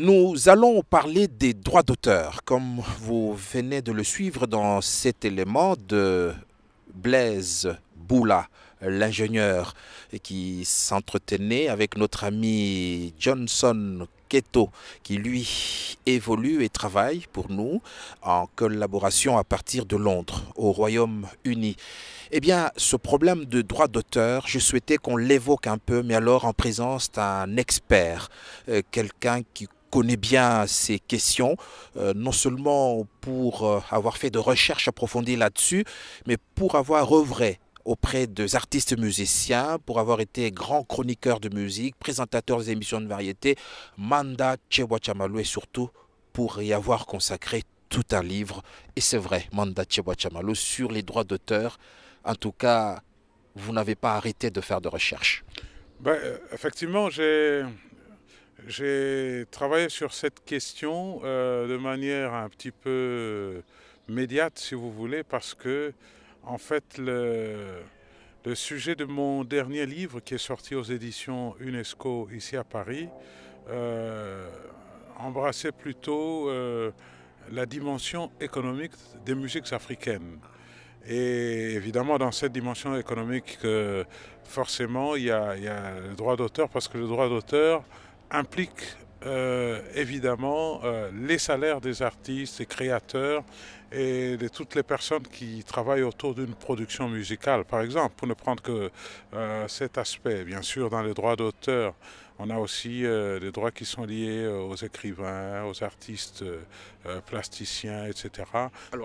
Nous allons parler des droits d'auteur, comme vous venez de le suivre dans cet élément de Blaise Boula, l'ingénieur, qui s'entretenait avec notre ami Johnson Keto, qui lui évolue et travaille pour nous en collaboration à partir de Londres, au Royaume-Uni. Eh bien, ce problème de droit d'auteur, je souhaitais qu'on l'évoque un peu, mais alors en présence d'un expert, euh, quelqu'un qui connaît bien ces questions, euh, non seulement pour euh, avoir fait de recherches approfondies là-dessus, mais pour avoir œuvré auprès des artistes musiciens, pour avoir été grand chroniqueur de musique, présentateur des émissions de variété, Manda Chamalu et surtout pour y avoir consacré tout un livre, et c'est vrai, Manda Chamalu sur les droits d'auteur. En tout cas, vous n'avez pas arrêté de faire de recherches. Ben, euh, effectivement, j'ai j'ai travaillé sur cette question euh, de manière un petit peu euh, médiate, si vous voulez, parce que, en fait, le, sujet de mon dernier livre, qui est sorti aux éditions UNESCO ici à Paris, euh, embrassait plutôt la dimension économique des musiques africaines. Et évidemment, dans cette dimension économique, forcément, il il y a le droit d'auteur, parce que le droit d'auteur, implique euh, évidemment euh, les salaires des artistes, des créateurs et de toutes les personnes qui travaillent autour d'une production musicale. Par exemple, pour ne prendre que euh, cet aspect, bien sûr, dans les droits d'auteur, on a aussi des droits qui sont liés aux écrivains, aux artistes plasticiens, etc.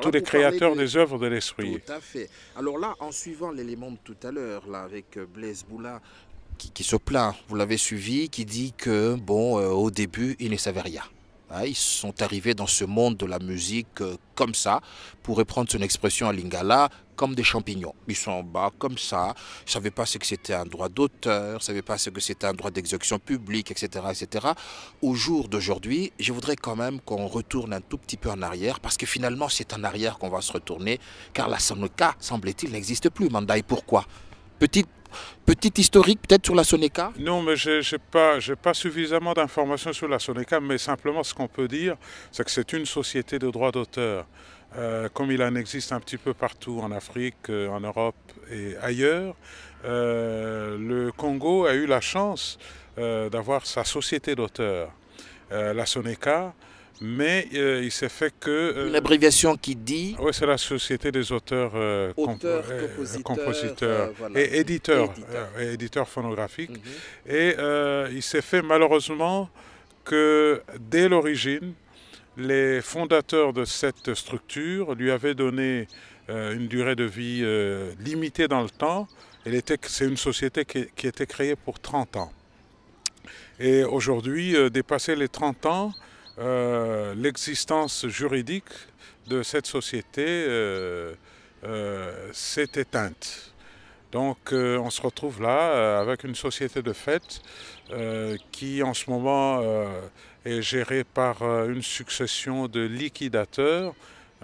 tous les créateurs des œuvres de l'esprit. Tout à fait. Alors là, en suivant l'élément de tout à l'heure, là, avec Blaise Boula, qui, se plaint, vous l'avez suivi, qui dit que, bon, euh, au début, il ne savait rien. Hein, ils sont arrivés dans ce monde de la musique euh, comme ça, pour reprendre son expression à Lingala, comme des champignons. Ils sont en bas comme ça, ils ne savaient pas ce que c'était un droit d'auteur, ils ne savaient pas ce que c'était un droit d'exécution publique, etc., etc. Au jour d'aujourd'hui, je voudrais quand même qu'on retourne un tout petit peu en arrière, parce que finalement c'est en arrière qu'on va se retourner, car la Sanoka, semblait il n'existe plus, Mandai. Pourquoi Petite Petite historique peut-être sur la Soneca Non, mais je n'ai pas, suffisamment d'informations sur la Soneca, mais simplement ce qu'on peut dire, c'est que c'est une société de droit d'auteur. Euh, comme il en existe un petit peu partout en Afrique, euh, en Europe et ailleurs, euh, le Congo a eu la chance d'avoir sa société d'auteur, la Soneca mais euh, il s'est fait que... Euh, L'abréviation qui dit... Ah oui, c'est la Société des auteurs, euh, compositeurs, et éditeurs, éditeurs. éditeurs phonographiques. Mhm. Et il s'est fait malheureusement que dès l'origine, les fondateurs de cette structure lui avaient donné une durée de vie limitée dans le temps. C'est une société qui, qui, était créée pour 30 ans. Et aujourd'hui, dépasser les 30 ans, euh, l'existence juridique de cette société euh, euh, s'est éteinte. Donc on se retrouve là avec une société de fête qui en ce moment est gérée par une succession de liquidateurs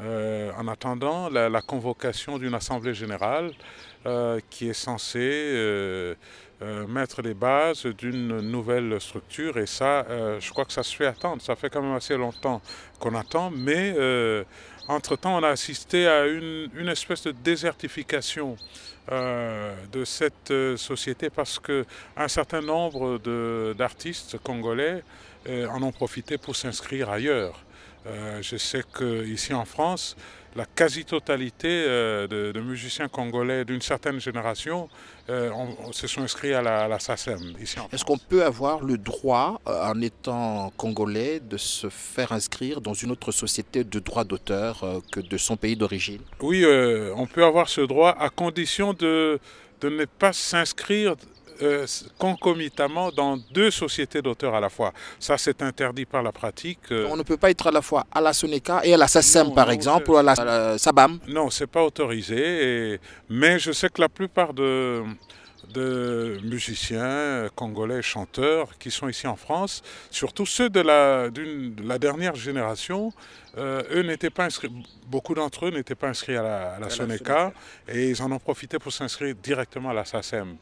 euh, en attendant la, convocation d'une assemblée générale euh, qui est censée euh, mettre les bases d'une nouvelle structure. Et ça, je crois que ça se fait attendre. Ça fait quand même assez longtemps qu'on attend, mais entre-temps, on a assisté à une, espèce de désertification de cette société parce qu'un certain nombre d'artistes congolais en ont profité pour s'inscrire ailleurs. Euh, je sais qu'ici en France, la quasi-totalité euh, de, musiciens congolais d'une certaine génération euh, se sont inscrits à la, à la SACEM. Est-ce qu'on peut avoir le droit, en étant congolais, de se faire inscrire dans une autre société de droit d'auteur que de son pays d'origine Oui, on peut avoir ce droit à condition de, de ne pas s'inscrire euh, concomitamment dans deux sociétés d'auteurs à la fois. Ça, c'est interdit par la pratique. Euh, On ne peut pas être à la fois à la Soneca et à la SACEM, par exemple, ou à la, euh, Sabam. Non, c'est pas autorisé. Mais je sais que la plupart de de musiciens congolais, chanteurs qui sont ici en France, surtout ceux de la, dernière génération. Euh, eux n'étaient pas beaucoup d'entre eux n'étaient pas inscrits à la, Soneca et ils en ont profité pour s'inscrire directement à la SACEM.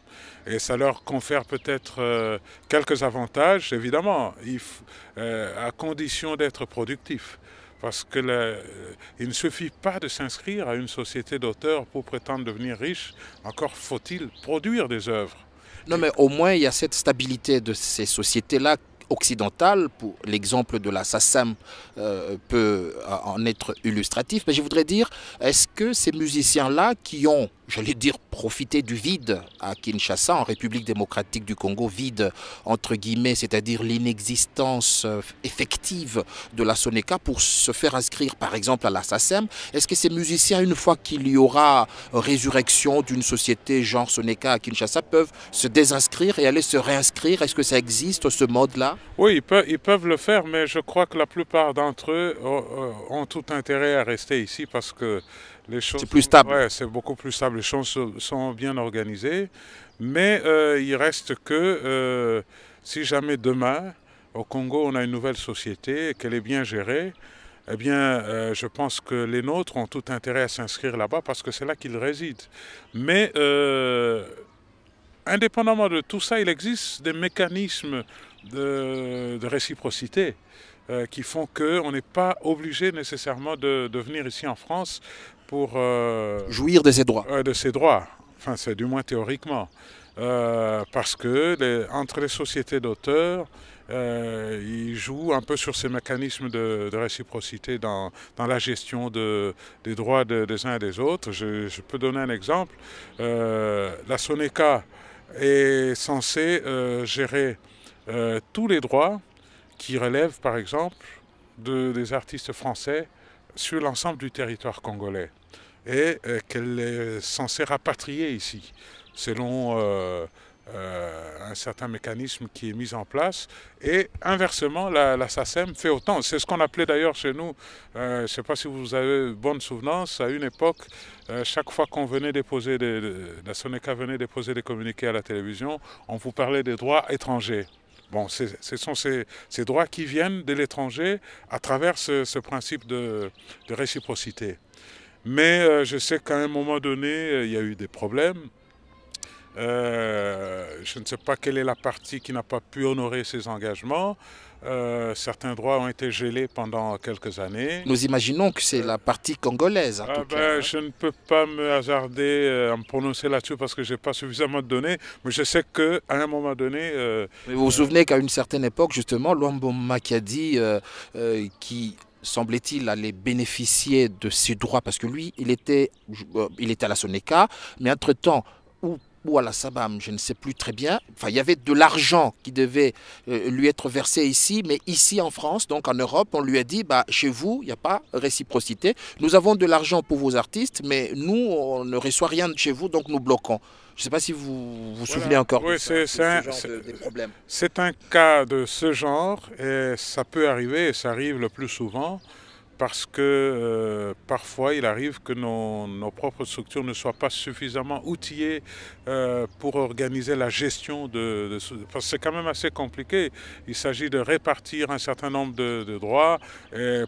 Et ça leur confère peut-être euh, quelques avantages, évidemment, euh, à condition d'être productifs. Parce que euh, il ne suffit pas de s'inscrire à une société d'auteurs pour prétendre devenir riche. Encore faut-il produire des œuvres. Non, mais au moins, il y a cette stabilité de ces sociétés-là occidentales. Pour l'exemple de la SACEM euh, peut euh, en être illustratif. Mais je voudrais dire, est-ce que ces musiciens-là qui ont j'allais dire, profiter du vide à Kinshasa, en République démocratique du Congo, vide entre guillemets, c'est-à-dire l'inexistence euh, effective de la Soneca pour se faire inscrire par exemple à la SACEM. Est-ce que ces musiciens, une fois qu'il y aura résurrection d'une société genre Soneca à Kinshasa, peuvent se désinscrire et aller se réinscrire Est-ce que ça existe, ce mode-là Oui, ils peuvent, ils peuvent, le faire, mais je crois que la plupart d'entre eux euh, euh, ont tout intérêt à rester ici parce que c'est plus stable. Ouais, c'est beaucoup plus stable. Les choses sont bien organisées. Mais euh, il reste que euh, si jamais demain, au Congo, on a une nouvelle société, qu'elle est bien gérée, eh bien, euh, je pense que les nôtres ont tout intérêt à s'inscrire là-bas parce que c'est là qu'ils résident. Mais indépendamment de tout ça, il existe des mécanismes de, réciprocité qui font qu'on n'est pas obligé nécessairement de, venir ici en France pour euh, jouir de ses droits. Euh, de ses droits, enfin c'est du moins théoriquement, euh, parce que les, entre les sociétés d'auteurs, ils jouent un peu sur ces mécanismes de, réciprocité dans, la gestion de, des droits des uns et des autres. Je, peux donner un exemple. la Soneca est censée gérer tous les droits qui relèvent, par exemple, de, des artistes français sur l'ensemble du territoire congolais et euh, qu'elle est censée rapatrier ici, selon euh, euh, un certain mécanisme qui est mis en place. Et inversement, la, SACEM fait autant. C'est ce qu'on appelait d'ailleurs chez nous, je ne sais pas si vous avez bonne souvenance, à une époque, chaque fois qu'on venait déposer, des, la SONECA venait déposer des communiqués à la télévision, on vous parlait des droits étrangers. Bon, ce sont ces, droits qui viennent de l'étranger à travers ce, principe de, réciprocité. Mais euh, je sais qu'à un moment donné, euh, il y a eu des problèmes. Euh, je ne sais pas quelle est la partie qui n'a pas pu honorer ses engagements. Euh, certains droits ont été gelés pendant quelques années. Nous imaginons que c'est euh, la partie congolaise. Ah ben, hein. Je ne peux pas me hasarder euh, à me prononcer là-dessus parce que je n'ai pas suffisamment de données, mais je sais qu'à un moment donné... vous vous souvenez qu'à une certaine époque, justement, qui Makadi, dit qui semblait-il allait bénéficier de ses droits parce que lui, il était, il était à la Soneca, mais entre-temps, ou ou à la Sabam, je ne sais plus très bien. Enfin, il y avait de l'argent qui devait euh, lui être versé ici, mais ici en France, donc en Europe, on lui a dit bah, chez vous, il n'y a pas réciprocité. Nous avons de l'argent pour vos artistes, mais nous, on ne reçoit rien de chez vous, donc nous bloquons. Je ne sais pas si vous vous souvenez encore oui, de, ce genre de, C'est un cas de ce genre et ça peut arriver et ça arrive le plus souvent parce que euh, parfois il arrive que nos, propres structures ne soient pas suffisamment outillées euh, pour organiser la gestion de, c'est quand même assez compliqué. Il s'agit de répartir un certain nombre de, droits.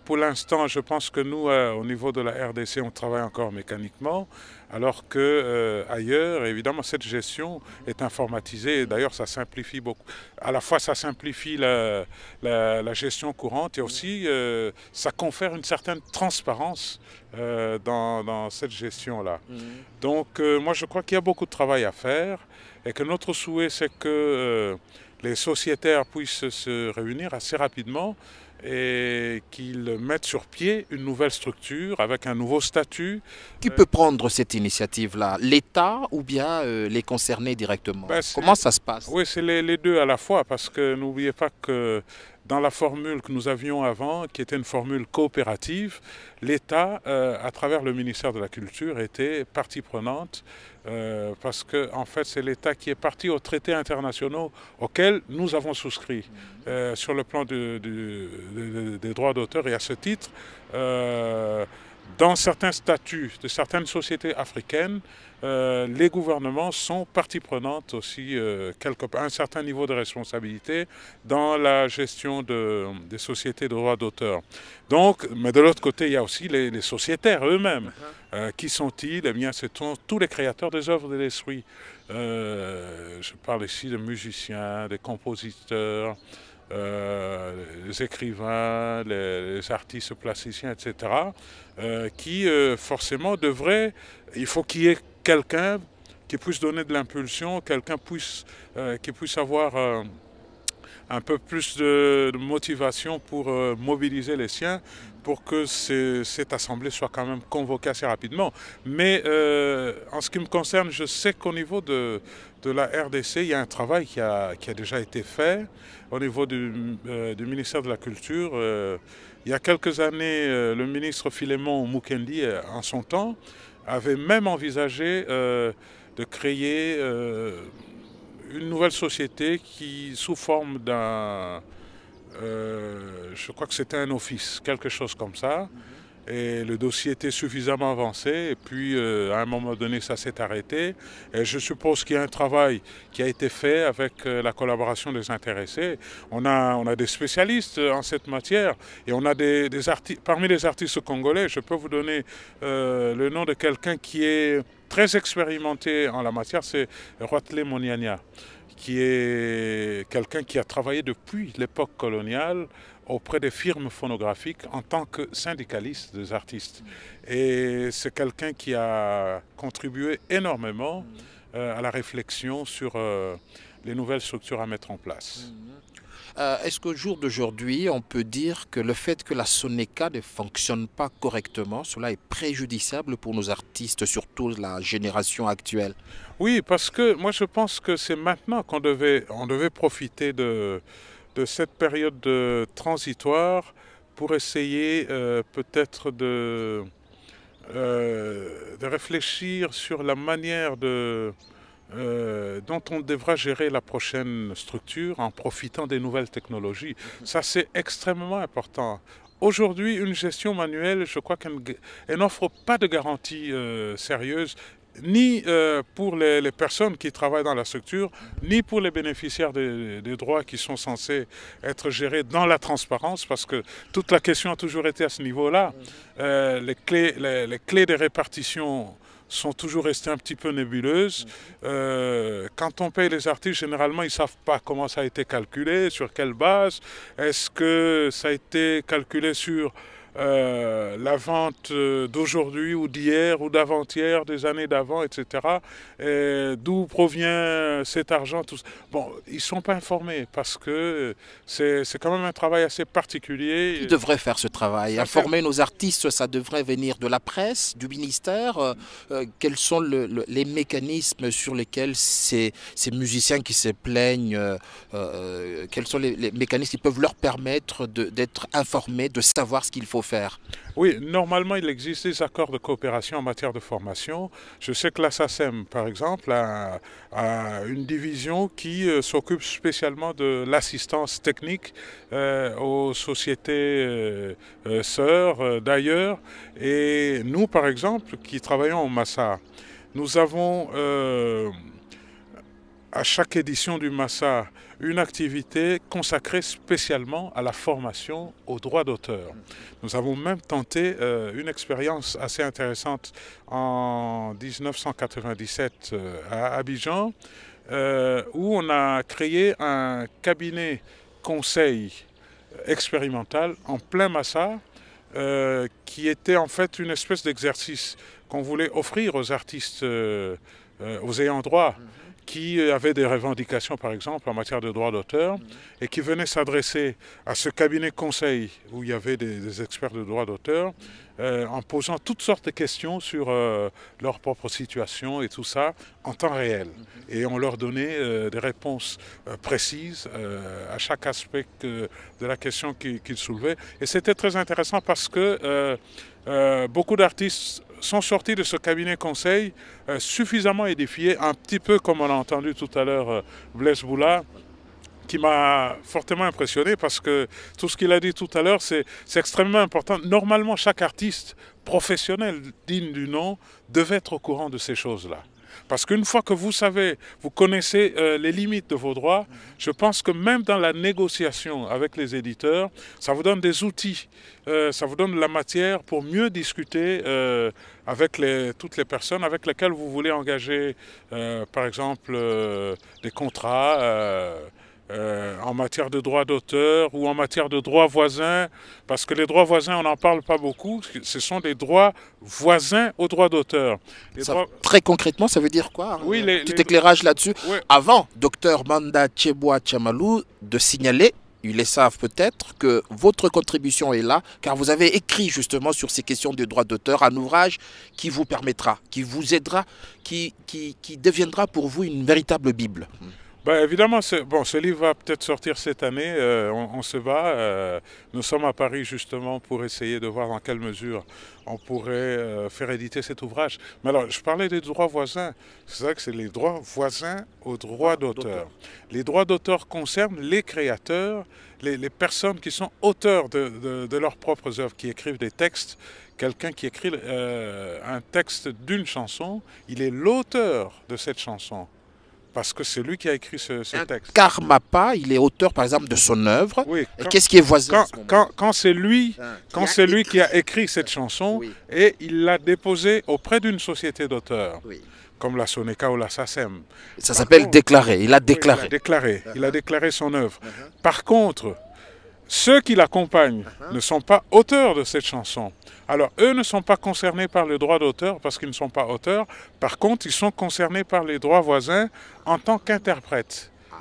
pour l'instant, je pense que nous, euh, au niveau de la RDC, on travaille encore mécaniquement alors que euh, ailleurs, évidemment, cette gestion est informatisée. D'ailleurs, ça simplifie beaucoup. À la fois, ça simplifie la, gestion courante et aussi, euh, ça confère une certaine transparence euh, dans, cette gestion-là. Mhm. Donc, moi, je crois qu'il y a beaucoup de travail à faire et que notre souhait, c'est que les sociétaires puissent se réunir assez rapidement et qu'ils mettent sur pied une nouvelle structure avec un nouveau statut. Qui peut prendre cette initiative-là L'État ou bien euh, les concernés directement ben, Comment ça se passe Oui, c'est les, les, deux à la fois parce que n'oubliez pas que dans la formule que nous avions avant, qui était une formule coopérative, l'État, euh, à travers le ministère de la Culture, était partie prenante, euh, parce que en fait, c'est l'État qui est parti aux traités internationaux auxquels nous avons souscrit mhm. euh, sur le plan des droits d'auteur. Et à ce titre, dans certains statuts de certaines sociétés africaines, euh, les gouvernements sont partie prenante aussi, euh, quelque, un certain niveau de responsabilité dans la gestion de, des sociétés de droits d'auteur. Donc, mais de l'autre côté, il y a aussi les, sociétaires eux-mêmes. Uh-huh. Euh, qui sont-ils Eh bien, c'est tous les créateurs des œuvres de l'esprit. je parle ici de musiciens, des compositeurs, les écrivains, les, artistes plasticiens, etc. Euh, qui euh, forcément devrait, il faut qu'il y ait quelqu'un qui puisse donner de l'impulsion, quelqu'un puisse, euh, qui puisse avoir un peu plus de, de motivation pour mobiliser les siens pour que cette assemblée soit quand même convoquée assez rapidement. Mais en ce qui me concerne, je sais qu'au niveau de, de la RDC, il y a un travail qui a, déjà été fait au niveau du, euh, ministère de la Culture. Euh, il y a quelques années, euh, le ministre Philemon Mukendi, en son temps, avait même envisagé de créer une nouvelle société qui, sous forme d'un... je crois que c'était un office, quelque chose comme ça. Mhm et le dossier était suffisamment avancé. Et puis, euh, à un moment donné, ça s'est arrêté. Et je suppose qu'il y a un travail qui a été fait avec euh, la collaboration des intéressés. On a, on a des spécialistes euh, en cette matière et on a des, Parmi les artistes congolais, je peux vous donner le nom de quelqu'un qui est très expérimenté en la matière, c'est Roatley Moniania qui est quelqu'un qui a travaillé depuis l'époque coloniale auprès des firmes phonographiques en tant que syndicaliste des artistes. Mm. Et c'est quelqu'un qui a contribué énormément mm. euh, à la réflexion sur euh, les nouvelles structures à mettre en place. Mm. Euh, est-ce qu'au jour d'aujourd'hui, on peut dire que le fait que la Soneca ne fonctionne pas correctement, cela est préjudiciable pour nos artistes, surtout la génération actuelle Oui, parce que moi je pense que c'est maintenant qu'on devait, on devait profiter de, cette période de transitoire pour essayer euh, peut-être de, euh, de, réfléchir sur la manière de, euh, dont on devra gérer la prochaine structure en profitant des nouvelles technologies. Ça, c'est extrêmement important. Aujourd'hui, une gestion manuelle, je crois qu'elle n'offre pas de garantie sérieuse ni euh, pour les, personnes qui travaillent dans la structure, ni pour les bénéficiaires des, droits qui sont censés être gérés dans la transparence, parce que toute la question a toujours été à ce niveau-là. Euh, les, clés, les, les, clés des répartitions sont toujours restées un petit peu nébuleuses. Euh, quand on paye les artistes, généralement, ils ne savent pas comment ça a été calculé, sur quelle base, est-ce que ça a été calculé sur euh, la vente euh, d'aujourd'hui ou d'hier ou d'avant-hier, des années d'avant, etc. D'où provient euh, cet argent tout... Bon, ils ne sont pas informés parce que c'est quand même un travail assez particulier. Qui devrait faire ce travail Informer nos artistes, ça devrait venir de la presse, du ministère. quels sont les mécanismes sur lesquels ces, ces musiciens qui se plaignent, quels sont les, les mécanismes qui peuvent leur permettre d'être informés, de savoir ce qu'il faut faire oui, normalement, il existe des accords de coopération en matière de formation. Je sais que la SACEM, par exemple, a, une division qui euh, s'occupe spécialement de l'assistance technique euh, aux sociétés euh, sœurs d'ailleurs. Et nous, par exemple, qui travaillons au Massa, nous avons à chaque édition du Massa une activité consacrée spécialement à la formation aux droits d'auteur. Nous avons même tenté euh, une expérience assez intéressante en 1997 euh, à Abidjan, euh, où on a créé un cabinet conseil expérimental en plein Massa, qui était en fait une espèce d'exercice qu'on voulait offrir aux artistes, aux ayants droit qui avaient des revendications, par exemple, en matière de droit d'auteur, mm-hmm. et qui venaient s'adresser à ce cabinet conseil où il y avait des, des experts de droit d'auteur, mm-hmm. Euh, en posant toutes sortes de questions sur euh, leur propre situation et tout ça en temps réel. Mhm. Et on leur donnait euh, des réponses précises à chaque aspect de la question qu'ils soulevaient. Et c'était très intéressant parce que beaucoup d'artistes sont sortis de ce cabinet conseil suffisamment édifiés, un petit peu comme on a entendu tout à l'heure Blaise Boula qui m'a fortement impressionné parce que tout ce qu'il a dit tout à l'heure, c'est extrêmement important. Normalement, chaque artiste professionnel digne du nom devait être au courant de ces choses-là. Parce qu'une fois que vous savez, vous connaissez euh, les limites de vos droits, je pense que même dans la négociation avec les éditeurs, ça vous donne des outils, euh, ça vous donne la matière pour mieux discuter euh, avec les, toutes les personnes avec lesquelles vous voulez engager, par exemple, des contrats euh, en matière de droit d'auteur ou en matière de droits voisins, parce que les droits voisins, on n'en parle pas beaucoup, ce sont des droits voisins aux droits d'auteur. Très concrètement, ça veut dire quoi Oui, Petit euh, éclairage là-dessus. Avant, docteur Manda Cheboa Chamalou, de signaler ils le savent peut-être que votre contribution est là, car vous avez écrit justement sur ces questions de droits d'auteur un ouvrage qui vous permettra, qui vous aidera, qui, qui deviendra pour vous une véritable Bible. Bah, évidemment, ce, bon, ce livre va peut-être sortir cette année. Euh, on, se bat. Euh, nous sommes à Paris justement pour essayer de voir dans quelle mesure on pourrait euh, faire éditer cet ouvrage. Mais alors, je parlais des droits voisins. C'est ça que c'est les droits voisins aux droits ah, d'auteur. Les droits d'auteur concernent les créateurs, les, personnes qui sont auteurs de, leurs propres œuvres, qui écrivent des textes quelqu'un qui écrit un texte d'une chanson, il est l'auteur de cette chanson. Parce que c'est lui qui a écrit ce, ce texte. Karmapa, il est auteur, par exemple, de son œuvre. qu'est-ce qui est voisin Quand, ce quand, quand c'est lui, quand c'est lui qui a écrit cette chanson et il l'a déposée auprès d'une société d'auteurs. Oui. Comme la Soneca ou la SACEM. Ça s'appelle déclarer. Il a déclaré. il a déclaré. Ah. Il a déclaré son œuvre. Ah. Par contre, ceux qui l'accompagnent uh-huh. ne sont pas auteurs de cette chanson. Alors, eux ne sont pas concernés par le droit d'auteur parce qu'ils ne sont pas auteurs. Par contre, ils sont concernés par les droits voisins en tant qu'interprètes. Ah.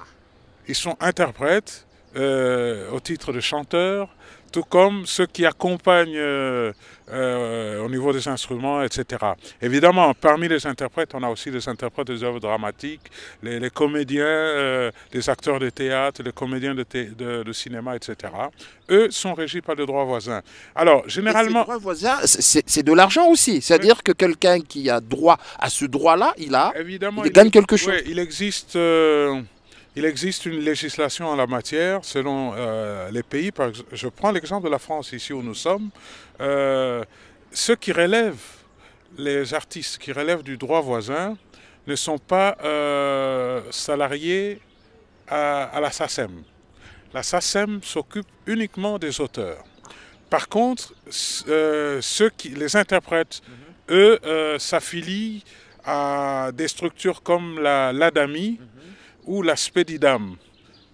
Ils sont interprètes euh, au titre de chanteurs, tout comme ceux qui accompagnent euh, euh, au niveau des instruments, etc. Évidemment, parmi les interprètes, on a aussi les interprètes des œuvres dramatiques, les, comédiens, euh, les acteurs de théâtre, les comédiens de, de, cinéma, etc. Eux sont régis par le droit voisin. Alors, généralement... Le droit voisin, c'est de l'argent aussi. C'est-à-dire que quelqu'un qui a droit à ce droit-là, il a... il gagne quelque chose. Oui, il existe... Il existe une législation en la matière selon euh, les pays. je prends l'exemple de la France, ici où nous sommes. Euh, ceux qui relèvent, les artistes qui relèvent du droit voisin, ne sont pas euh, salariés à, la SACEM. La SACEM s'occupe uniquement des auteurs. Par contre, ceux qui, les interprètes, mhm. eux, s'affilient à des structures comme la l'ADAMI. Mhm ou la Spedidam,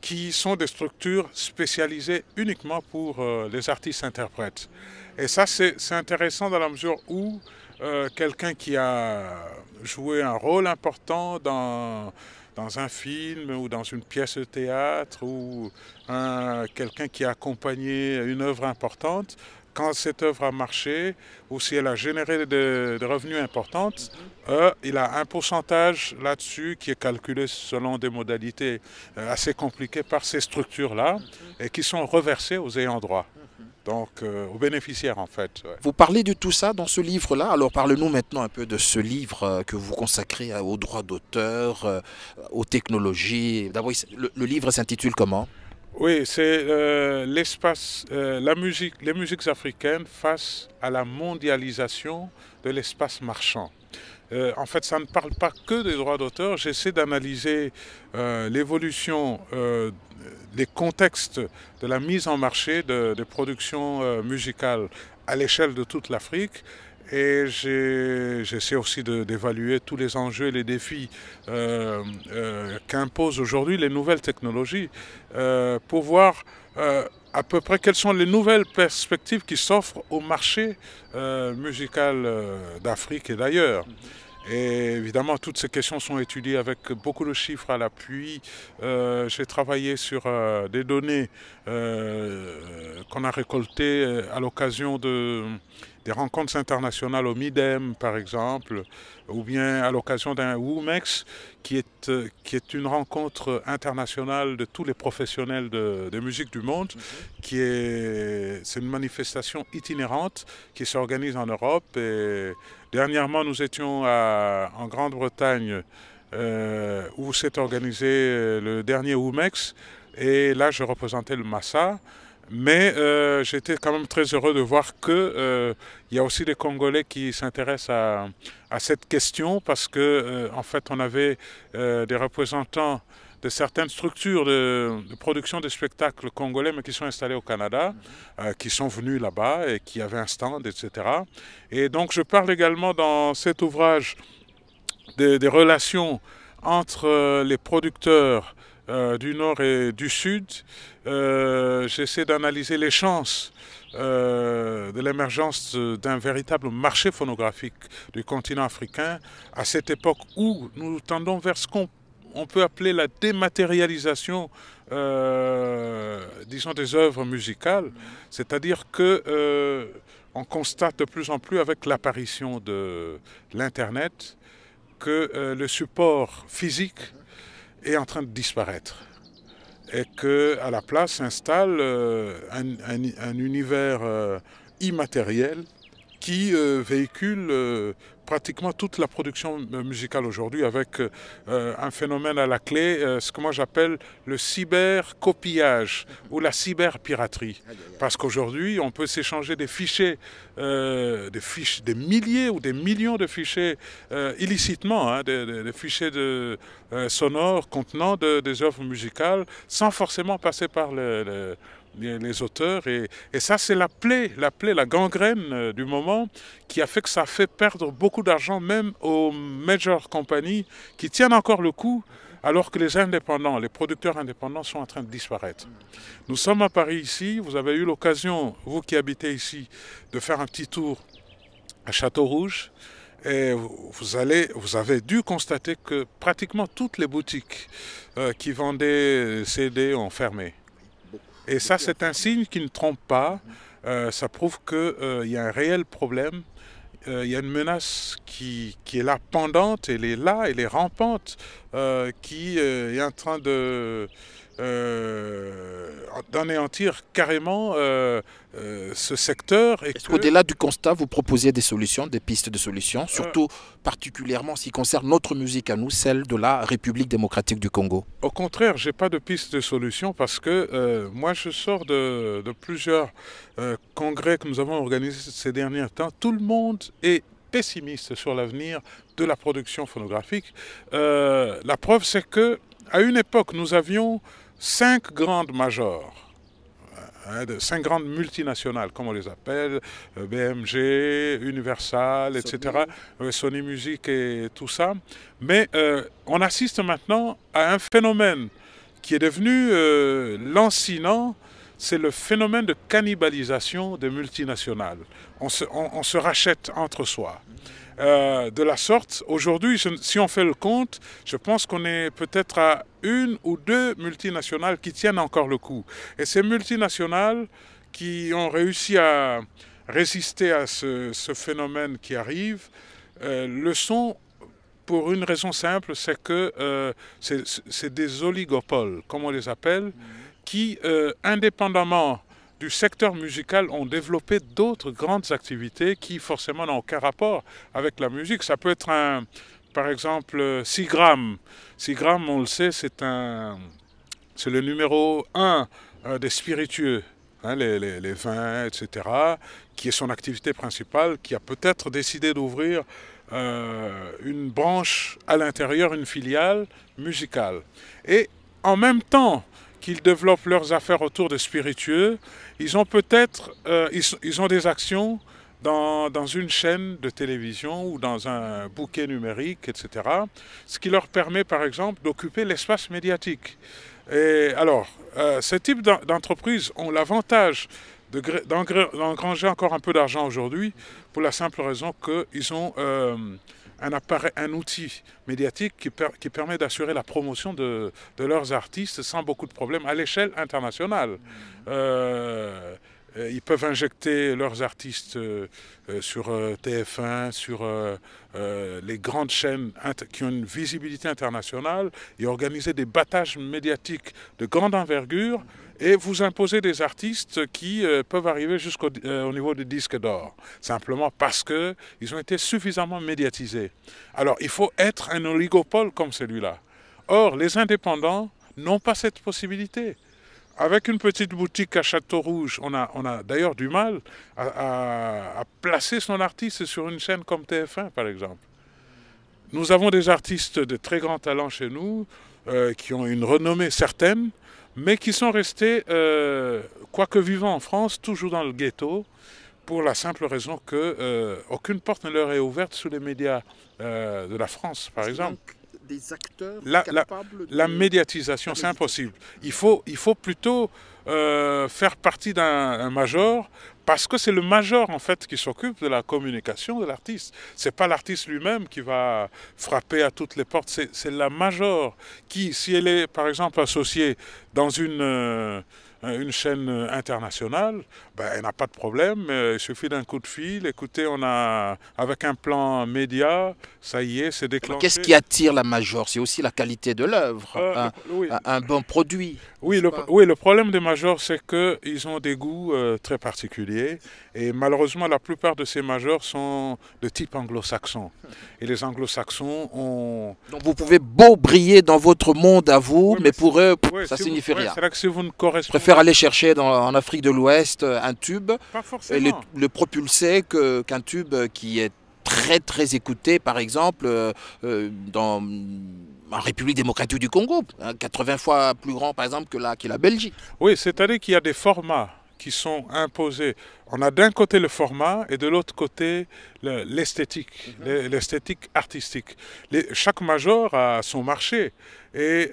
qui sont des structures spécialisées uniquement pour euh, les artistes-interprètes. Et ça, c'est intéressant dans la mesure où euh, quelqu'un qui a joué un rôle important dans, dans un film ou dans une pièce de théâtre ou quelqu'un qui a accompagné une œuvre importante quand cette œuvre a marché ou si elle a généré des de revenus importants, euh, il a un pourcentage là-dessus qui est calculé selon des modalités euh, assez compliquées par ces structures-là et qui sont reversées aux ayants droit. Donc, euh, aux bénéficiaires, en fait. Vous parlez de tout ça dans ce livre-là. Alors, parlez nous maintenant un peu de ce livre euh, que vous consacrez aux droits d'auteur, aux technologies. D'abord, le livre s'intitule comment oui, c'est euh, l'espace, euh, la musique, les musiques africaines face à la mondialisation de l'espace marchand. Euh, en fait, ça ne parle pas que des droits d'auteur. J'essaie d'analyser l'évolution des contextes de la mise en marché de, des productions musicales à l'échelle de toute l'Afrique et j'essaie aussi d'évaluer tous les enjeux et les défis euh, euh, qu'imposent aujourd'hui les nouvelles technologies euh, pour voir à peu près quelles sont les nouvelles perspectives qui s'offrent au marché musical d'Afrique et d'ailleurs. Et évidemment, toutes ces questions sont étudiées avec beaucoup de chiffres à l'appui. Euh, j'ai travaillé sur euh, des données euh, qu'on a récoltées à l'occasion de, des rencontres internationales au MIDEM, par exemple, ou bien à l'occasion d'un WOMEX, qui est, qui est une rencontre internationale de tous les professionnels de, musique du monde, mhm. qui est, c'est une manifestation itinérante qui s'organise en Europe et Dernièrement, nous étions en Grande-Bretagne euh, où s'est organisé euh, le dernier Oumex, et là je représentais le Massa. Mais euh, j'étais quand même très heureux de voir qu'il y a aussi des Congolais qui s'intéressent à, à, cette question parce que en fait on avait des représentants de certaines structures de, production de spectacles congolais, mais qui sont installées au Canada, mhm. euh, qui sont venus là-bas et qui avaient un stand, etc. Et donc je parle également dans cet ouvrage des, relations entre euh, les producteurs euh, du nord et du sud. J'essaie d'analyser les chances de l'émergence d'un véritable marché phonographique du continent africain à cette époque où nous tendons vers ce qu'on on peut appeler la dématérialisation euh, des œuvres musicales, c'est-à-dire que euh, on constate de plus en plus avec l'apparition de l'internet que euh, le support physique est en train de disparaître et que à la place s'installe un, univers immatériel qui euh, véhicule euh, pratiquement toute la production euh, musicale aujourd'hui avec un phénomène à la clé, ce que moi j'appelle le cybercopiage ou la cyberpiraterie. Parce qu'aujourd'hui, on peut s'échanger des fichiers, des, fiches, des milliers ou des millions de fichiers illicitement, hein, des, fichiers sonores contenant des œuvres musicales sans forcément passer par le les auteurs. Et, ça, c'est la plaie, la plaie, la gangrène euh, du moment qui a fait que ça fait perdre beaucoup d'argent même aux major compagnies qui tiennent encore le coup alors que les indépendants, les producteurs indépendants sont en train de disparaître. Nous sommes à Paris ici, vous avez eu l'occasion, vous qui habitez ici, de faire un petit tour à Château Rouge. Et vous, allez, vous avez dû constater que pratiquement toutes les boutiques euh, qui vendaient euh, CD ont fermé. Et ça, c'est un signe qui ne trompe pas. Euh, ça prouve qu'il euh, y a un réel problème. Euh, il y a une menace qui, qui, est là pendante, elle est là, elle est rampante, qui est en train de, euh, d'anéantir carrément euh, euh, ce secteur. Est-ce delà du constat, vous proposiez des solutions, des pistes de solutions, surtout particulièrement en ce qui concerne notre musique à nous, celle de la République démocratique du Congo Au contraire, je n'ai pas de piste de solutions parce que moi, je sors de, plusieurs congrès que nous avons organisés ces derniers temps. Tout le monde est pessimiste sur l'avenir de la production phonographique. la preuve, c'est que à une époque, nous avions cinq grandes majors, hein, cinq grandes multinationales, comme on les appelle, euh, BMG, Universal, etc., Sony, Music et tout ça. Mais euh, on assiste maintenant à un phénomène qui est devenu euh, lancinant, c'est le phénomène de cannibalisation des multinationales. on se rachète entre soi. Euh, de la sorte, aujourd'hui, si on fait le compte, je pense qu'on est peut-être à une ou deux multinationales qui tiennent encore le coup. Et ces multinationales qui ont réussi à résister à ce, phénomène qui arrive, euh, le sont pour une raison simple, c'est que euh, c'est des oligopoles, comme on les appelle, mhm. qui, indépendamment secteur musical ont développé d'autres grandes activités qui forcément n'ont aucun rapport avec la musique. Ça peut être un, par exemple, euh, Sigram. Sigram, on le sait, c'est un, c'est le numéro un euh, des spiritueux. Hein, les, les, les, vins, etc., qui est son activité principale, qui a peut-être décidé d'ouvrir euh, une branche à l'intérieur, une filiale musicale. Et en même temps, qu'ils développent leurs affaires autour de spiritueux. Ils ont peut-être, euh, ils, ont des actions dans, dans, une chaîne de télévision ou dans un bouquet numérique, etc. Ce qui leur permet, par exemple, d'occuper l'espace médiatique. Et alors, euh, ce type d'entreprise ont l'avantage d'engranger encore un peu d'argent aujourd'hui pour la simple raison qu'ils ont euh, un, un outil médiatique qui, permet d'assurer la promotion de, leurs artistes sans beaucoup de problèmes à l'échelle internationale. Mmh. Euh, euh, ils peuvent injecter leurs artistes euh, sur TF1, sur les grandes chaînes qui ont une visibilité internationale et organiser des battages médiatiques de grande envergure et vous imposez des artistes qui euh, peuvent arriver jusqu'au euh, niveau du disque d'or, simplement parce qu'ils ont été suffisamment médiatisés. Alors il faut être un oligopole comme celui-là. Or, les indépendants n'ont pas cette possibilité. Avec une petite boutique à Château Rouge, on a, on a d'ailleurs du mal à, placer son artiste sur une chaîne comme TF1, par exemple. Nous avons des artistes de très grand talent chez nous, euh, qui ont une renommée certaine, mais qui sont restés, euh, quoique vivants en France, toujours dans le ghetto, pour la simple raison qu'aucune euh, porte ne leur est ouverte sous les médias euh, de la France, par exemple des acteurs la, la, la médiatisation, c'est impossible. Il faut, il faut plutôt euh, faire partie d'un major parce que c'est le major en fait qui s'occupe de la communication de l'artiste. C'est pas l'artiste lui-même qui va frapper à toutes les portes. C'est la major qui, si elle est par exemple associée dans une euh, Hein, une chaîne euh, internationale, ben, elle n'a pas de problème. Euh, il suffit d'un coup de fil. Écoutez, on a, avec un plan média, ça y est, c'est déclenché. Qu'est-ce qui attire la major C'est aussi la qualité de l'œuvre, euh, un, bon produit. Oui le, oui, le problème des majors, c'est qu'ils ont des goûts très particuliers. Et malheureusement, la plupart de ces majors sont de type anglo-saxon. Hum. Et les anglo-saxons ont. Donc vous pouvez beau briller dans votre monde à vous, mais, pour eux, ça ne signifie rien. C'est vrai que si vous ne correspondez pas aller chercher en Afrique de l'Ouest euh, un tube et le, propulser qu'un tube qui est très très écouté par exemple euh, euh, dans en République démocratique du Congo, 80 hein, fois plus grand par exemple que la, que la Belgique. Oui, c'est-à-dire qu'il y a des formats qui sont imposés. On a d'un côté le format et de l'autre côté l'esthétique, mhm. l'esthétique artistique. chaque major a son marché et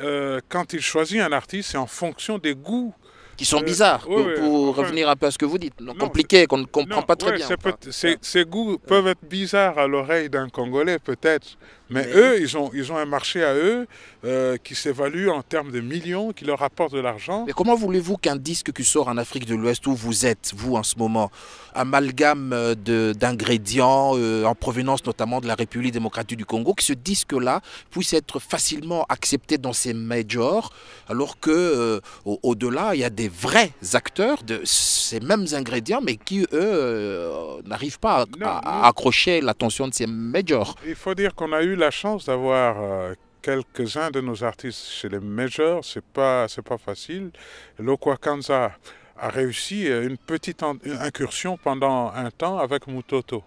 quand il choisit un artiste, c'est en fonction des goûts qui sont bizarres, pour, revenir un peu à ce que vous dites. compliqués, compliqué, qu'on ne comprend pas très bien. Ces goûts peuvent être bizarres à l'oreille d'un Congolais, peut-être, mais, eux, ils ont, ils ont un marché à eux euh, qui s'évalue en termes de millions, qui leur apporte de l'argent. Mais comment voulez-vous qu'un disque qui sort en Afrique de l'Ouest, où vous êtes, vous en ce moment, amalgame euh, d'ingrédients euh, en provenance notamment de la République démocratique du Congo, que ce disque-là puisse être facilement accepté dans ces majors, alors que au-delà, il y a des vrais acteurs de ces mêmes ingrédients, mais qui, eux, n'arrivent pas à, à accrocher l'attention de ces majors. Il faut dire qu'on a eu la chance d'avoir euh, quelques-uns de nos artistes chez les majors, c'est pas c'est pas facile. L'Okwakanza a réussi euh, une petite incursion pendant un temps avec Mutoto.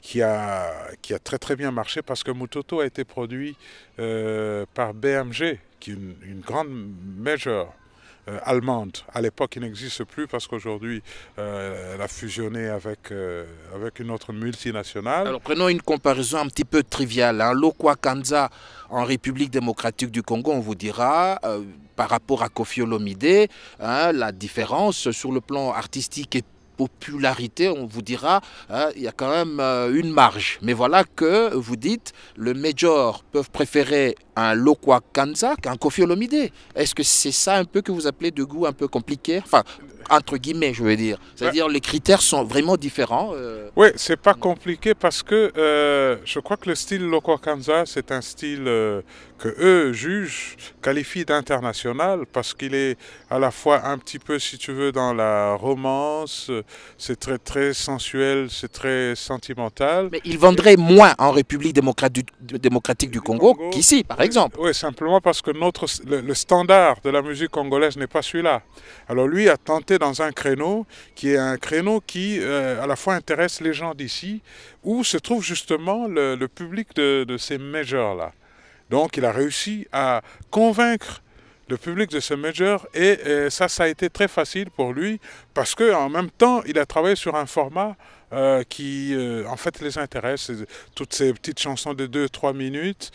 Qui a, qui a très très bien marché parce que Mutoto a été produit euh, par BMG, qui est une, une grande major euh, allemande, à l'époque il n'existe plus parce qu'aujourd'hui euh, elle a fusionné avec, euh, avec une autre multinationale. prenons une comparaison un petit peu triviale. En hein. Kanza en République démocratique du Congo, on vous dira, par rapport à Kofi Olomide, hein, la différence sur le plan artistique est popularité, on vous dira, hein, il y a quand même euh, une marge. Mais voilà que vous dites, le Major peuvent préférer un Lokwa Kanza qu'un Kofi Est-ce que c'est ça un peu que vous appelez de goût un peu compliqué entre guillemets, je veux dire. C'est-à-dire les critères sont vraiment différents. ouais euh. Oui, c'est pas compliqué parce que euh, je crois que le style Kanza, c'est un style euh, que eux jugent, qualifient d'international parce qu'il est à la fois un petit peu, si tu veux, dans la romance, c'est très très sensuel, c'est très sentimental. Mais il vendrait moins en République démocratique du, Congo, qu'ici, par exemple. Oui, simplement parce que notre le, le standard de la musique congolaise n'est pas celui-là. Alors lui a tenté dans un créneau qui est un créneau qui euh, à la fois intéresse les gens d'ici, où se trouve justement le, public de, ces majors-là. Donc il a réussi à convaincre le public de ce major et, euh, ça, ça a été très facile pour lui parce qu'en même temps, il a travaillé sur un format euh, qui en fait les intéresse, toutes ces petites chansons de 2-3 minutes,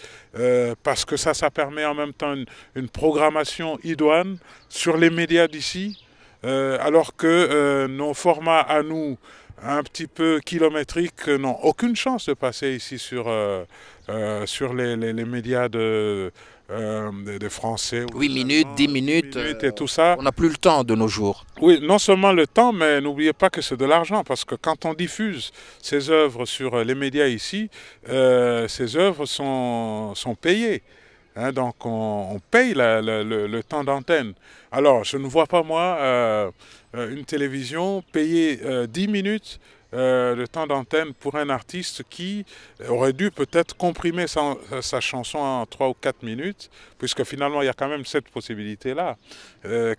parce que ça, ça permet en même temps une programmation idoine sur les médias d'ici. Euh, alors que euh, nos formats à nous, un petit peu kilométriques, euh, n'ont aucune chance de passer ici sur, sur les, les, médias de... des, Français. 8 minutes, 10 minutes, et tout ça. On n'a plus le temps de nos jours. Oui, non seulement le temps, mais n'oubliez pas que c'est de l'argent, parce que quand on diffuse ces œuvres sur les médias ici, ces œuvres sont, sont payées. Hein, donc on, paye le, temps d'antenne. Alors je ne vois pas moi euh, euh, une télévision payer 10 euh, minutes le de temps d'antenne pour un artiste qui aurait dû peut-être comprimer sa, chanson en 3 ou 4 minutes, puisque finalement il y a quand même cette possibilité-là.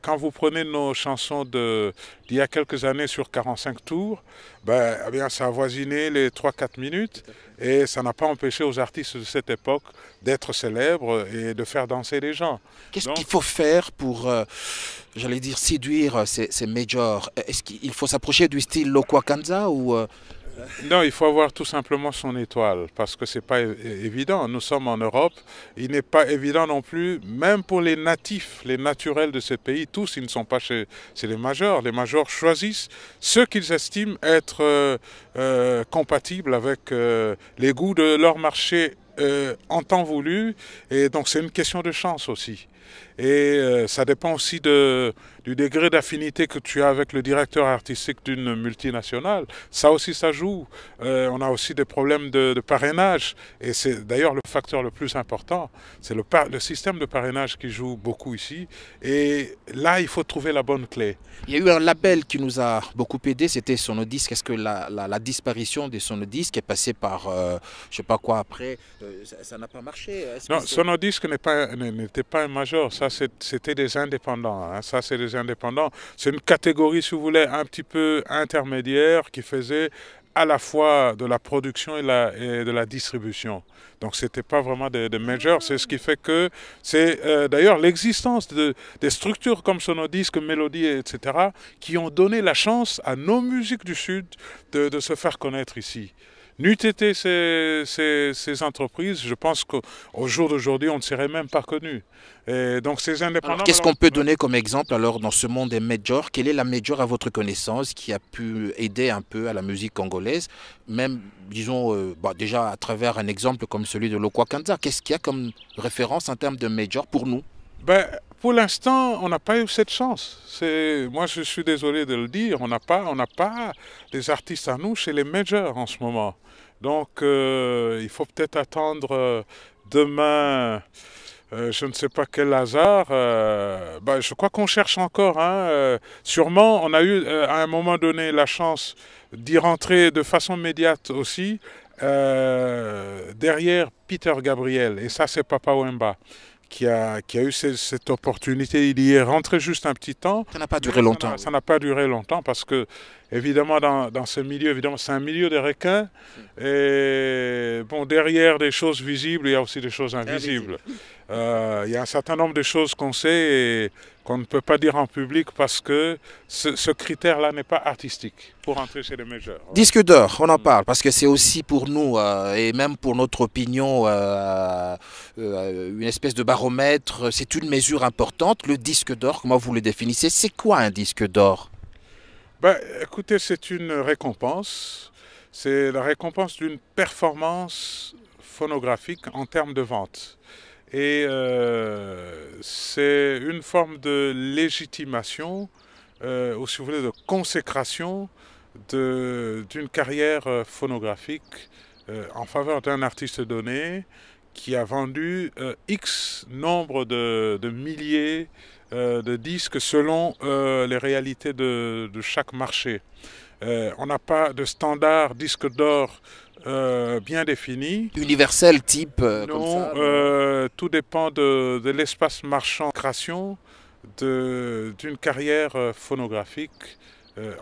quand vous prenez nos chansons d'il y a quelques années sur 45 tours, ben, eh bien, ça avoisinait les 3-4 minutes. Et ça n'a pas empêché aux artistes de cette époque d'être célèbres et de faire danser les gens. Qu'est-ce qu'il faut faire pour, euh, j'allais dire, séduire ces, majors Est-ce qu'il faut s'approcher du style Lokwakanza ou euh, non, il faut avoir tout simplement son étoile, parce que ce n'est pas évident. Nous sommes en Europe. Il n'est pas évident non plus, même pour les natifs, les naturels de ce pays, tous, ils ne sont pas chez... les majors. Les majors choisissent ceux qu'ils estiment être euh, euh, compatibles avec euh, les goûts de leur marché en temps voulu. Et donc, c'est une question de chance aussi. Et euh, ça dépend aussi de, du degré d'affinité que tu as avec le directeur artistique d'une multinationale. Ça aussi, ça joue. Euh, on a aussi des problèmes de, parrainage. Et c'est d'ailleurs le facteur le plus important. C'est le, le, système de parrainage qui joue beaucoup ici. Et là, il faut trouver la bonne clé. Il y a eu un label qui nous a beaucoup aidé. C'était Sonodisque. Est-ce que la, la, disparition de Sonodisque est passée par, euh, je ne sais pas quoi après, ça n'a pas marché Non, Sonodisc n'était pas, pas un major ça c'était des indépendants. Hein. c'est indépendants. C'est une catégorie, si vous voulez, un petit peu intermédiaire qui faisait à la fois de la production et, de la distribution. Donc ce n'était pas vraiment des majors. C'est ce qui fait que c'est euh, d'ailleurs l'existence des structures comme Sonodisque, Mélodie, etc., qui ont donné la chance à nos musiques du Sud de se faire connaître ici. N'eût été ces, entreprises, je pense qu'au jour d'aujourd'hui, on ne serait même pas connu. donc ces indépendants. Qu'est-ce qu'on peut donner comme exemple alors dans ce monde des majors Quelle est la major à votre connaissance qui a pu aider un peu à la musique congolaise Même, disons, euh, bah, déjà à travers un exemple comme celui de Lokwakanza qu'est-ce qu'il y a comme référence en termes de major pour nous ben, pour l'instant, on n'a pas eu cette chance. C'est, moi, je suis désolé de le dire, on n'a pas, on n'a pas les artistes à nous chez les majors en ce moment. Donc, euh, il faut peut-être attendre euh, demain. Euh, je ne sais pas quel hasard. Bah, je crois qu'on cherche encore. Hein, sûrement, on a eu à un moment donné la chance d'y rentrer de façon médiate aussi derrière Peter Gabriel. Et ça, c'est Papa Wemba qui a, qui a eu cette, opportunité. Il y est rentré juste un petit temps. Ça n'a pas duré longtemps. Ça n'a pas duré longtemps parce que, évidemment, dans, dans ce milieu, évidemment, c'est un milieu de requins. Hmm. Et bon, derrière des choses visibles, il y a aussi des choses invisibles. Euh, il y a un certain nombre de choses qu'on sait et qu'on ne peut pas dire en public parce que ce, critère-là n'est pas artistique pour entrer chez les majeurs. Disque d'or, on en mm. parle parce que c'est aussi pour nous euh, et même pour notre opinion euh, euh, une espèce de baromètre. C'est une mesure importante. Le disque d'or, comment vous le définissez C'est quoi un disque d'or ben, Écoutez, c'est une récompense. C'est la récompense d'une performance phonographique en termes de vente. Et euh, c'est une forme de légitimation, ou si vous voulez, de consécration d'une carrière euh, phonographique euh, en faveur d'un artiste donné qui a vendu X nombre de, milliers de disques selon les réalités de chaque marché. on n'a pas de standard disque d'or euh, bien définie. Universel, type euh, euh, Non, tout dépend de, l'espace marchand, création d'une carrière phonographique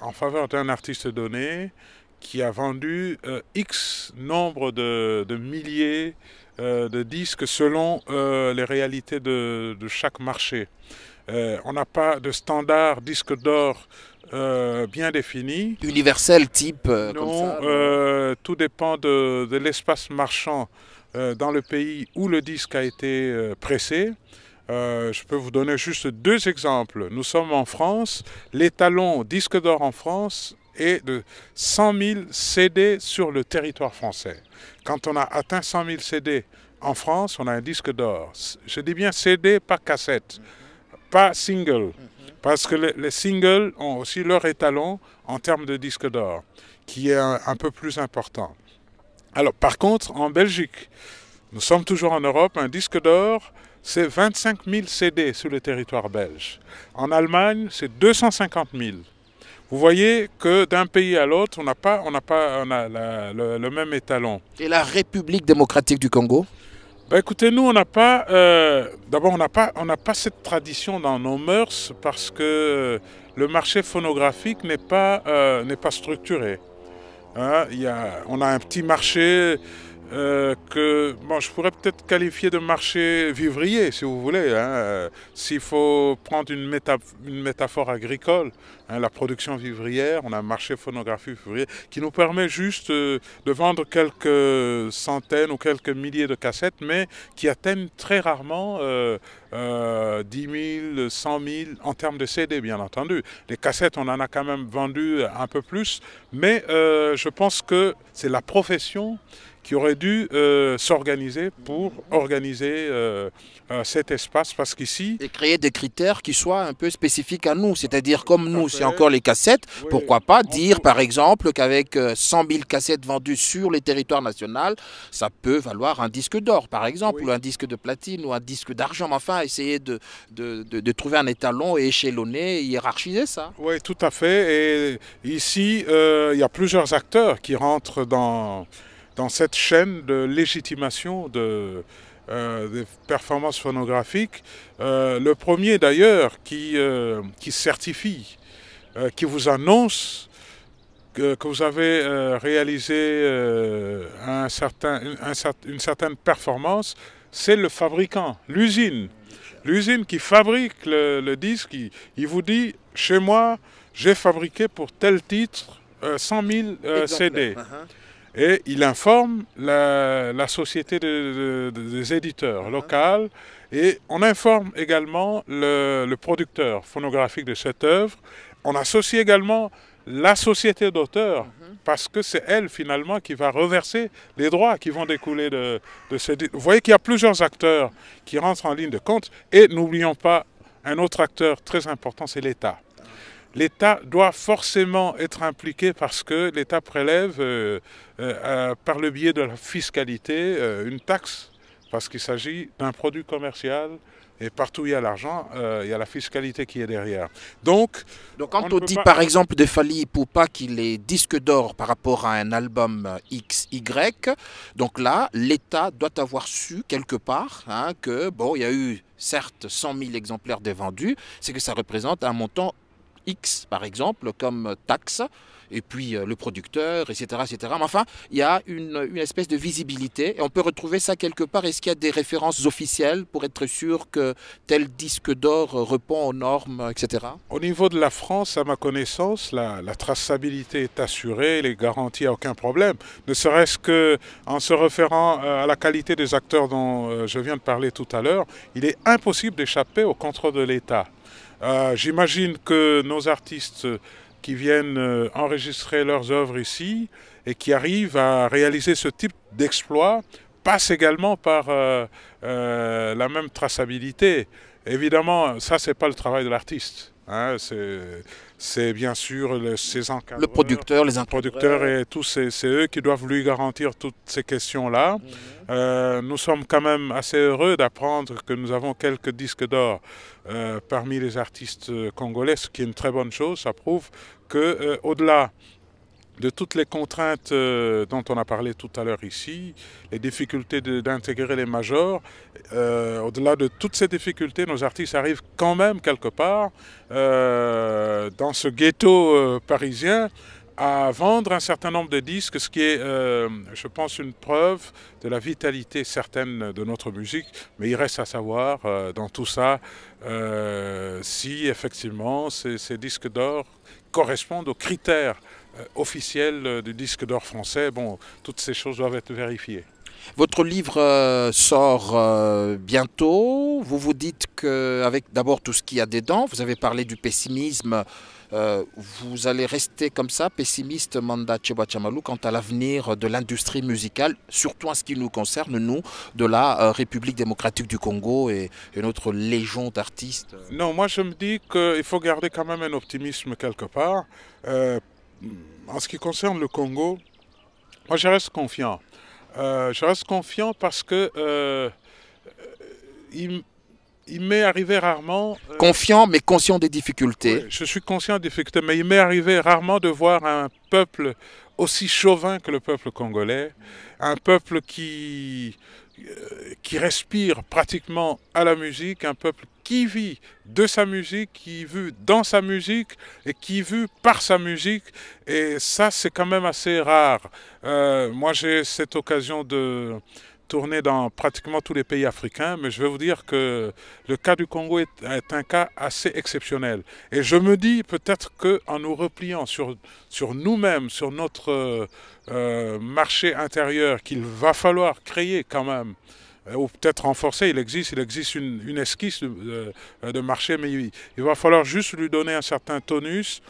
en faveur d'un artiste donné qui a vendu X nombre de, milliers de disques selon les réalités de, de chaque marché. on n'a pas de standard disque d'or euh, bien définie. Universel type euh, euh, Non, tout dépend de, de l'espace marchand dans le pays où le disque a été pressé. je peux vous donner juste deux exemples. Nous sommes en France, l'étalon disque d'or en France est de 100 000 CD sur le territoire français. Quand on a atteint 100 000 CD en France, on a un disque d'or. Je dis bien CD, pas cassette, pas single. Mhm. Parce que les, singles ont aussi leur étalon en termes de disque d'or, qui est un, peu plus important. Alors, par contre, en Belgique, nous sommes toujours en Europe, un disque d'or, c'est 25 000 CD sur le territoire belge. En Allemagne, c'est 250 000. Vous voyez que d'un pays à l'autre, on n'a pas, on pas le, même étalon. Et la République démocratique du Congo bah, écoutez, nous, on n'a pas, euh, d'abord, on n'a pas, pas cette tradition dans nos mœurs parce que le marché phonographique n'est pas, euh, pas structuré. Hein, y on a un petit marché euh, que bon, je pourrais peut-être qualifier de marché vivrier, si vous voulez. Hein. Euh, s'il faut prendre une, métaphore agricole, hein, la production vivrière, on a un marché phonographique vivrier qui nous permet juste euh, de vendre quelques centaines ou quelques milliers de cassettes, mais qui atteignent très rarement 10 000, 100 000 en termes de CD, bien entendu. Les cassettes, on en a quand même vendu un peu plus, mais je pense que c'est la profession qui aurait dû euh, s'organiser pour organiser euh, euh, cet espace parce qu'ici... Et créer des critères qui soient un peu spécifiques à nous, c'est-à-dire comme nous, c'est encore les cassettes, pourquoi pas dire par exemple qu'avec 100 000 cassettes vendues sur les territoires nationaux, ça peut valoir un disque d'or par exemple, ou un disque de platine, ou un disque d'argent, enfin essayer de de, trouver un étalon et échelonner, hiérarchiser ça. Oui, tout à fait, et ici, il y a plusieurs acteurs qui rentrent dans dans cette chaîne de légitimation de, euh, des performances phonographiques. Euh, le premier d'ailleurs qui, euh, qui certifie, qui vous annonce que, vous avez réalisé un certain, une certaine performance, c'est le fabricant, l'usine. L'usine qui fabrique le, disque, il, il, vous dit, chez moi, j'ai fabriqué pour tel titre 100 000 CD et il informe la, société des éditeurs locales et on informe également le, producteur phonographique de cette œuvre. On associe également la société d'auteurs mhm. parce que c'est elle finalement qui va reverser les droits qui vont découler de, de ces... Vous voyez qu'il y a plusieurs acteurs qui rentrent en ligne de compte et n'oublions pas un autre acteur très important, c'est l'État l'État doit forcément être impliqué parce que l'État prélève, euh, euh, par le biais de la fiscalité, euh, une taxe, parce qu'il s'agit d'un produit commercial. Et partout où il y a l'argent, il y a la fiscalité qui est derrière. Donc, Donc quand on, dit par exemple de Fali Poupa qu'il est disque d'or par rapport à un album XY, donc là, l'État doit avoir su quelque part hein, que, bon, il y a eu certes 100 000 exemplaires des vendus, c'est que ça représente un montant X, par exemple, comme taxe, et puis euh, le producteur, etc. etc. Mais enfin, il y a une, espèce de visibilité, et on peut retrouver ça quelque part. Est-ce qu'il y a des références officielles pour être sûr que tel disque d'or répond aux normes, etc. Au niveau de la France, à ma connaissance, la, traçabilité est assurée, elle est les garanties, aucun problème. Ne serait-ce que en se référant euh, à la qualité des acteurs dont euh, je viens de parler tout à l'heure, il est impossible d'échapper au contrôle de l'État. Euh, j'imagine que nos artistes qui viennent euh, enregistrer leurs œuvres ici et qui arrivent à réaliser ce type d'exploit passent également par euh, la même traçabilité. Évidemment, ça, ce n'est pas le travail de l'artiste. Hein, c'est bien sûr le, ses encadreurs. Le producteur, les producteurs et tous, c'est eux qui doivent lui garantir toutes ces questions-là. Mhm. Euh, nous sommes quand même assez heureux d'apprendre que nous avons quelques disques d'or euh, parmi les artistes euh, congolais, ce qui est une très bonne chose. Ça prouve que, delà de toutes les contraintes dont on a parlé tout à l'heure ici, les difficultés d'intégrer les majors, au-delà de toutes ces difficultés, nos artistes arrivent quand même quelque part dans ce ghetto parisien à vendre un certain nombre de disques, ce qui est, euh, je pense, une preuve de la vitalité certaine de notre musique. Mais il reste à savoir euh, dans tout ça euh, si effectivement ces, ces disques d'or correspondent aux critères officiels du disque d'or français. Bon, toutes ces choses doivent être vérifiées. Votre livre sort bientôt. Vous vous dites qu'avec d'abord tout ce qu'il y a dedans, vous avez parlé du pessimisme euh, vous allez rester comme ça, pessimiste, Manda Chamalu, quant à l'avenir de l'industrie musicale, surtout en ce qui nous concerne, nous, de la euh, République démocratique du Congo et, notre légion d'artistes Non, moi je me dis qu'il faut garder quand même un optimisme quelque part. Euh, en ce qui concerne le Congo, moi je reste confiant. je reste confiant parce que il m'est arrivé rarement. Euh, Confiant mais conscient des difficultés. je suis conscient des difficultés, mais il m'est arrivé rarement de voir un peuple aussi chauvin que le peuple congolais, un peuple qui, euh, qui respire pratiquement à la musique, un peuple qui vit de sa musique, qui vit dans sa musique et qui vit par sa musique. Et ça, c'est quand même assez rare. Euh, moi, j'ai cette occasion de tourné dans pratiquement tous les pays africains, mais je vais vous dire que le cas du Congo est, un cas assez exceptionnel. Et je me dis peut-être qu'en nous repliant sur, sur nous-mêmes, sur notre euh, euh, marché intérieur, qu'il va falloir créer quand même, euh, ou peut-être renforcer, il existe, il existe une, esquisse de, marché, mais il va falloir juste lui donner un certain tonus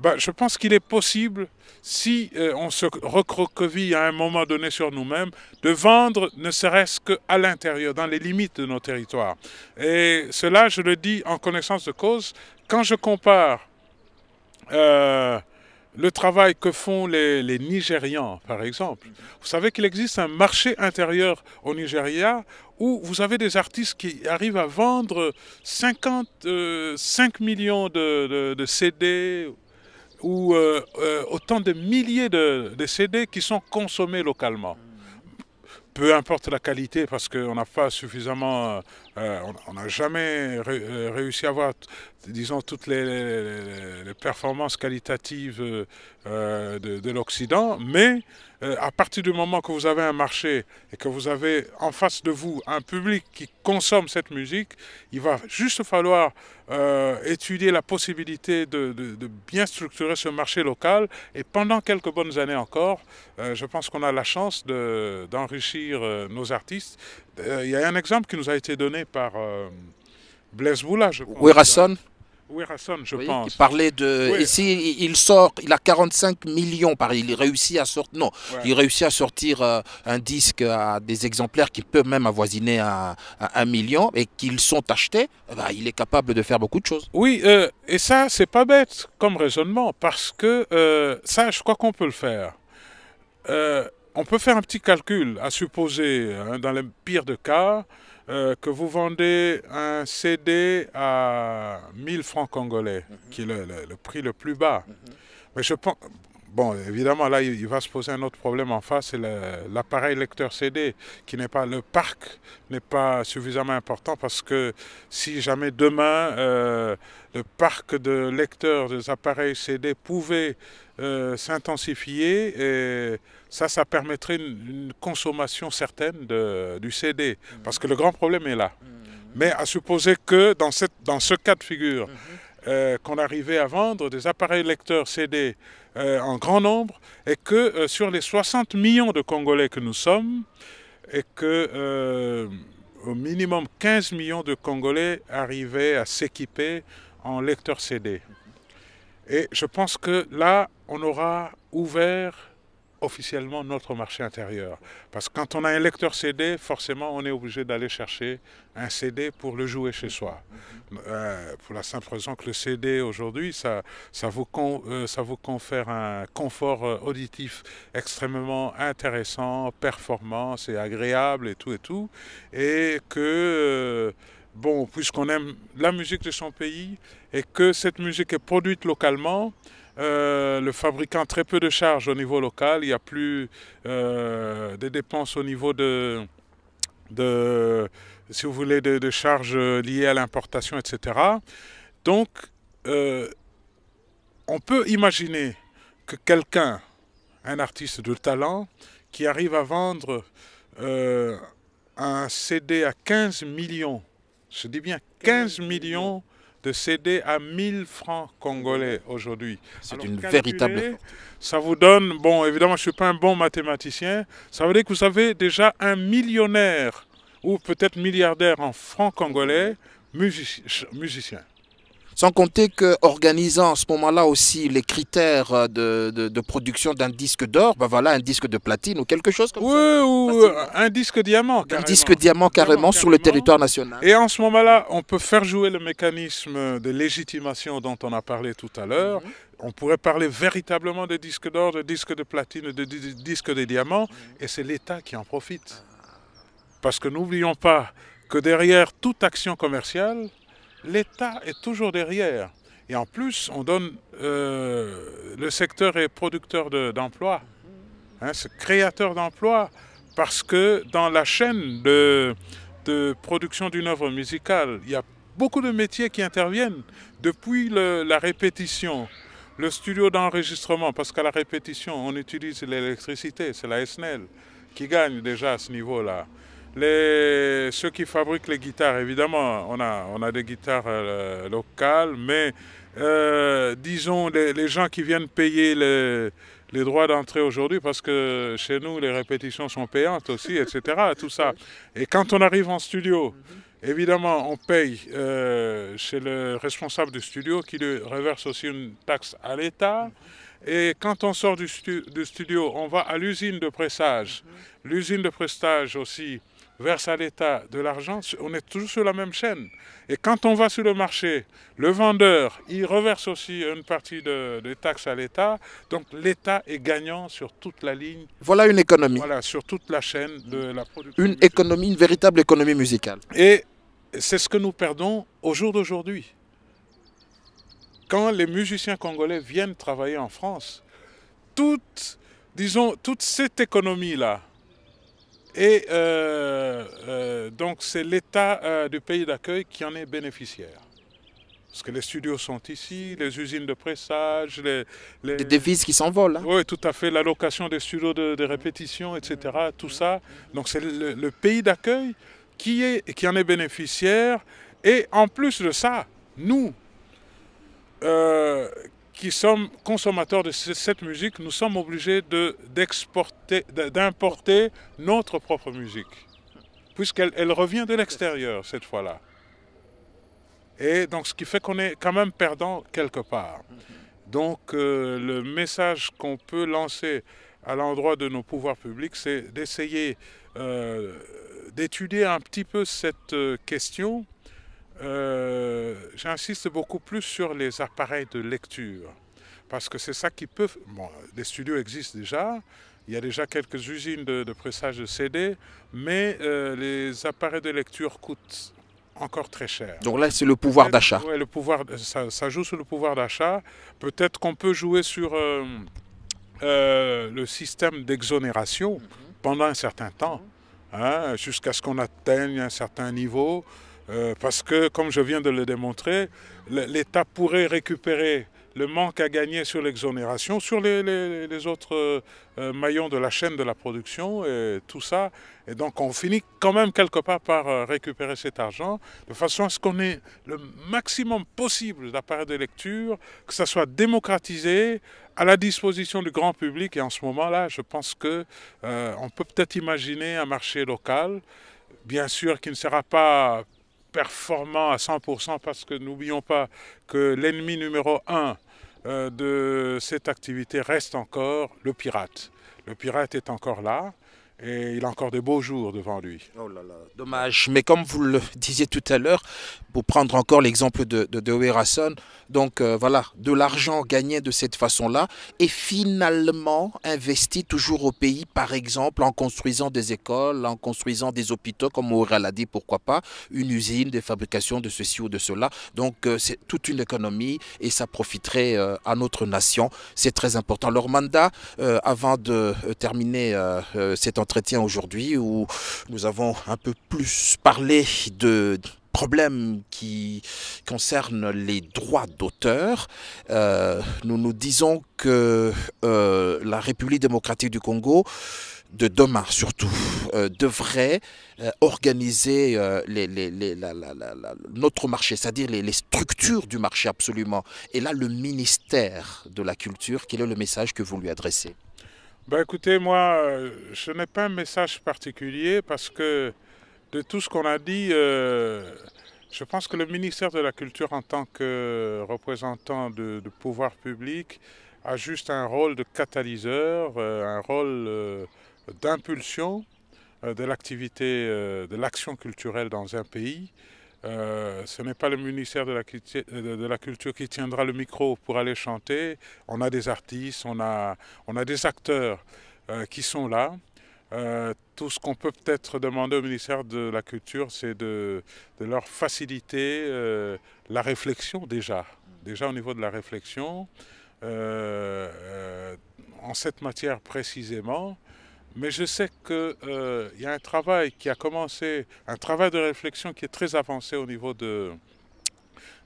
bah, je pense qu'il est possible, si euh, on se recroqueville à un moment donné sur nous-mêmes, de vendre ne serait-ce qu'à l'intérieur, dans les limites de nos territoires. Et cela, je le dis en connaissance de cause, quand je compare euh, le travail que font les, Nigérians, par exemple, vous savez qu'il existe un marché intérieur au Nigeria où vous avez des artistes qui arrivent à vendre 55 euh, millions de CD ou euh, euh, autant de milliers de, CD qui sont consommés localement. Peu importe la qualité, parce qu'on n'a pas suffisamment, euh, on n'a jamais réussi à avoir, disons, toutes les, les, performances qualitatives de, de l'Occident, mais à partir du moment que vous avez un marché et que vous avez en face de vous un public qui consomme cette musique, il va juste falloir euh, étudier la possibilité de, bien structurer ce marché local. Et pendant quelques bonnes années encore, euh, je pense qu'on a la chance d'enrichir euh, nos artistes. Il y a un exemple qui nous a été donné par Blaise Boula, je crois. Rasson, je pense. il parlait de. Ici, il sort, il a 45 millions par. Il réussit à sortir. Non, il réussit à sortir un disque à des exemplaires qui peut même avoisiner à, million et qu'ils sont achetés. Eh ben, il est capable de faire beaucoup de choses. Oui, euh, et ça, c'est pas bête comme raisonnement parce que euh, ça, je crois qu'on peut le faire. Euh, on peut faire un petit calcul à supposer, hein, dans le pire de cas, euh, que vous vendez un CD à 1000 francs congolais, mhm. qui est le, prix le plus bas. Mhm. Mais je pense, Bon, évidemment, là, il va se poser un autre problème en face, c'est l'appareil lecteur CD, qui n'est pas, le parc n'est pas suffisamment important parce que si jamais demain, euh, le parc de lecteurs des appareils CD pouvait euh, s'intensifier, ça, ça permettrait une, consommation certaine du CD, parce que le grand problème est là. Mmh. Mais à supposer que dans, cette, dans ce cas de figure, mmh. Euh, qu'on arrivait à vendre des appareils lecteurs CD euh, en grand nombre et que euh, sur les 60 millions de Congolais que nous sommes, et que au minimum 15 millions de Congolais arrivaient à s'équiper en lecteurs CD. Et je pense que là, on aura ouvert officiellement notre marché intérieur. Parce que quand on a un lecteur CD, forcément, on est obligé d'aller chercher un CD pour le jouer chez soi. Euh, pour la simple raison que le CD aujourd'hui, ça, ça, vous euh, ça vous confère un confort euh, auditif extrêmement intéressant, performant, c'est agréable et tout et tout. Et que bon, puisqu'on aime la musique de son pays et que cette musique est produite localement, euh, le fabricant très peu de charges au niveau local, il n'y a plus euh, de dépenses au niveau de, si vous voulez, de, charges euh, liées à l'importation, etc. Donc, on peut imaginer que quelqu'un, un artiste de talent, qui arrive à vendre un CD à 15 millions, je dis bien 15 millions de céder à 1000 francs congolais aujourd'hui. C'est une véritable. Ça vous donne, bon, évidemment, je ne suis pas un bon mathématicien, ça veut dire que vous avez déjà un millionnaire ou peut-être milliardaire en francs congolais, musicien. Sans compter qu'organisant en ce moment-là aussi les critères euh, de, production d'un disque d'or, ben voilà un disque de platine ou quelque chose comme oui, ça. ou euh, un disque diamant. Un disque diamant carrément, sur le territoire national. Et en ce moment-là, on peut faire jouer le mécanisme de légitimation dont on a parlé tout à l'heure. Mhm. On pourrait parler véritablement de disques d'or, de disques de platine, de, disques de diamant, mhm. et c'est l'État qui en profite. Parce que n'oublions pas que derrière toute action commerciale, l'État est toujours derrière. Et en plus, on donne. Euh, le secteur est producteur d'emplois, hein, c'est créateur d'emplois, parce que dans la chaîne de, production d'une œuvre musicale, il y a beaucoup de métiers qui interviennent, depuis la répétition, le studio d'enregistrement, parce qu'à la répétition, on utilise l'électricité, c'est la SNEL qui gagne déjà à ce niveau-là. Les, ceux qui fabriquent les guitares, évidemment, on a, on a des guitares euh, locales, mais euh, disons les, gens qui viennent payer les, les droits d'entrée aujourd'hui, parce que chez nous, les répétitions sont payantes aussi, etc., tout ça. Et quand on arrive en studio, Évidemment, on paye euh, chez le responsable du studio qui lui reverse aussi une taxe à l'État. Et quand on sort du, du studio, on va à l'usine de pressage. L'usine de pressage aussi verse à l'État de l'argent, on est toujours sur la même chaîne. Et quand on va sur le marché, le vendeur, il reverse aussi une partie de, des taxes à l'État. Donc l'État est gagnant sur toute la ligne. Voilà une économie. Voilà, sur toute la chaîne de la production. Une économie, une véritable économie musicale. Et c'est ce que nous perdons au jour d'aujourd'hui. Quand les musiciens congolais viennent travailler en France, toute, disons, toute cette économie-là, et euh, euh, donc c'est l'État euh, du pays d'accueil qui en est bénéficiaire. Parce que les studios sont ici, les usines de pressage, les... les... devises qui s'envolent. Hein. Oui, tout à fait, L'allocation des studios de, répétition, etc. Tout ça. Donc c'est le, pays d'accueil qui, qui en est bénéficiaire. Et en plus de ça, nous, qui sommes consommateurs de cette musique, nous sommes obligés d'exporter, d'importer notre propre musique, puisqu'elle revient de l'extérieur cette fois-là. Et donc, ce qui fait qu'on est quand même perdant quelque part. Donc, euh, le message qu'on peut lancer à l'endroit de nos pouvoirs publics, c'est d'essayer euh, d'étudier un petit peu cette euh, question euh, j'insiste beaucoup plus sur les appareils de lecture. Parce que c'est ça qui peut... Bon, les studios existent déjà, il y a déjà quelques usines de, pressage de CD, mais euh, les appareils de lecture coûtent encore très cher. Donc là, c'est le pouvoir d'achat. le pouvoir, ça, joue sur le pouvoir d'achat. Peut-être qu'on peut jouer sur euh, le système d'exonération mhm. pendant un certain temps, hein, jusqu'à ce qu'on atteigne un certain niveau. Euh, parce que, comme je viens de le démontrer, l'État pourrait récupérer le manque à gagner sur l'exonération, sur les, autres euh, euh, maillons de la chaîne de la production et tout ça. Et donc on finit quand même quelque part par récupérer cet argent de façon à ce qu'on ait le maximum possible d'appareils de lecture, que ça soit démocratisé, à la disposition du grand public. Et en ce moment-là, je pense qu'on peut peut-être imaginer un marché local, bien sûr qui ne sera pas performant à 100% parce que n'oublions pas que l'ennemi numéro un euh, de cette activité reste encore le pirate. Le pirate est encore là, et il a encore de beaux jours devant lui. Oh là là, dommage. Mais comme vous le disiez tout à l'heure, pour prendre encore l'exemple de, de, de donc euh, voilà, de l'argent gagné de cette façon-là est finalement investi toujours au pays, par exemple en construisant des écoles, en construisant des hôpitaux, comme Aurel l'a dit, pourquoi pas, une usine de fabrication de ceci ou de cela. Donc euh, c'est toute une économie et ça profiterait euh, à notre nation. C'est très important. Leur mandat, avant de terminer cet entreprise, entretien aujourd'hui où nous avons un peu plus parlé de problèmes qui concernent les droits d'auteur. Euh, nous nous disons que euh, la République démocratique du Congo de demain surtout, euh, devrait organiser les, notre marché, c'est-à-dire les, structures du marché absolument. Et là, le ministère de la Culture, quel est le message que vous lui adressez bah, écoutez, moi, euh, je n'ai pas un message particulier parce que de tout ce qu'on a dit, euh, je pense que le ministère de la Culture, en tant que représentant de, pouvoir public, a juste un rôle de catalyseur, euh, un rôle d'impulsion de l'activité, de l'action culturelle dans un pays. Euh, ce n'est pas le ministère euh, de la, Culture qui tiendra le micro pour aller chanter. On a des artistes, on a, on a des acteurs euh, qui sont là. tout ce qu'on peut peut-être demander au ministère de la Culture, c'est de, leur faciliter la réflexion déjà. Déjà au niveau de la réflexion, en cette matière précisément, mais je sais qu'il euh, y a un travail qui a commencé, un travail de réflexion qui est très avancé au niveau de,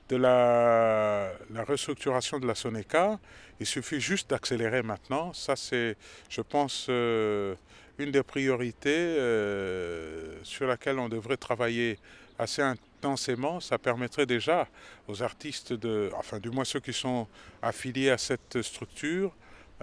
de la, restructuration de la Soneca. Il suffit juste d'accélérer maintenant. Ça, c'est, je pense, euh, une des priorités euh, sur laquelle on devrait travailler assez intensément. Ça permettrait déjà aux artistes, de, enfin du moins ceux qui sont affiliés à cette structure,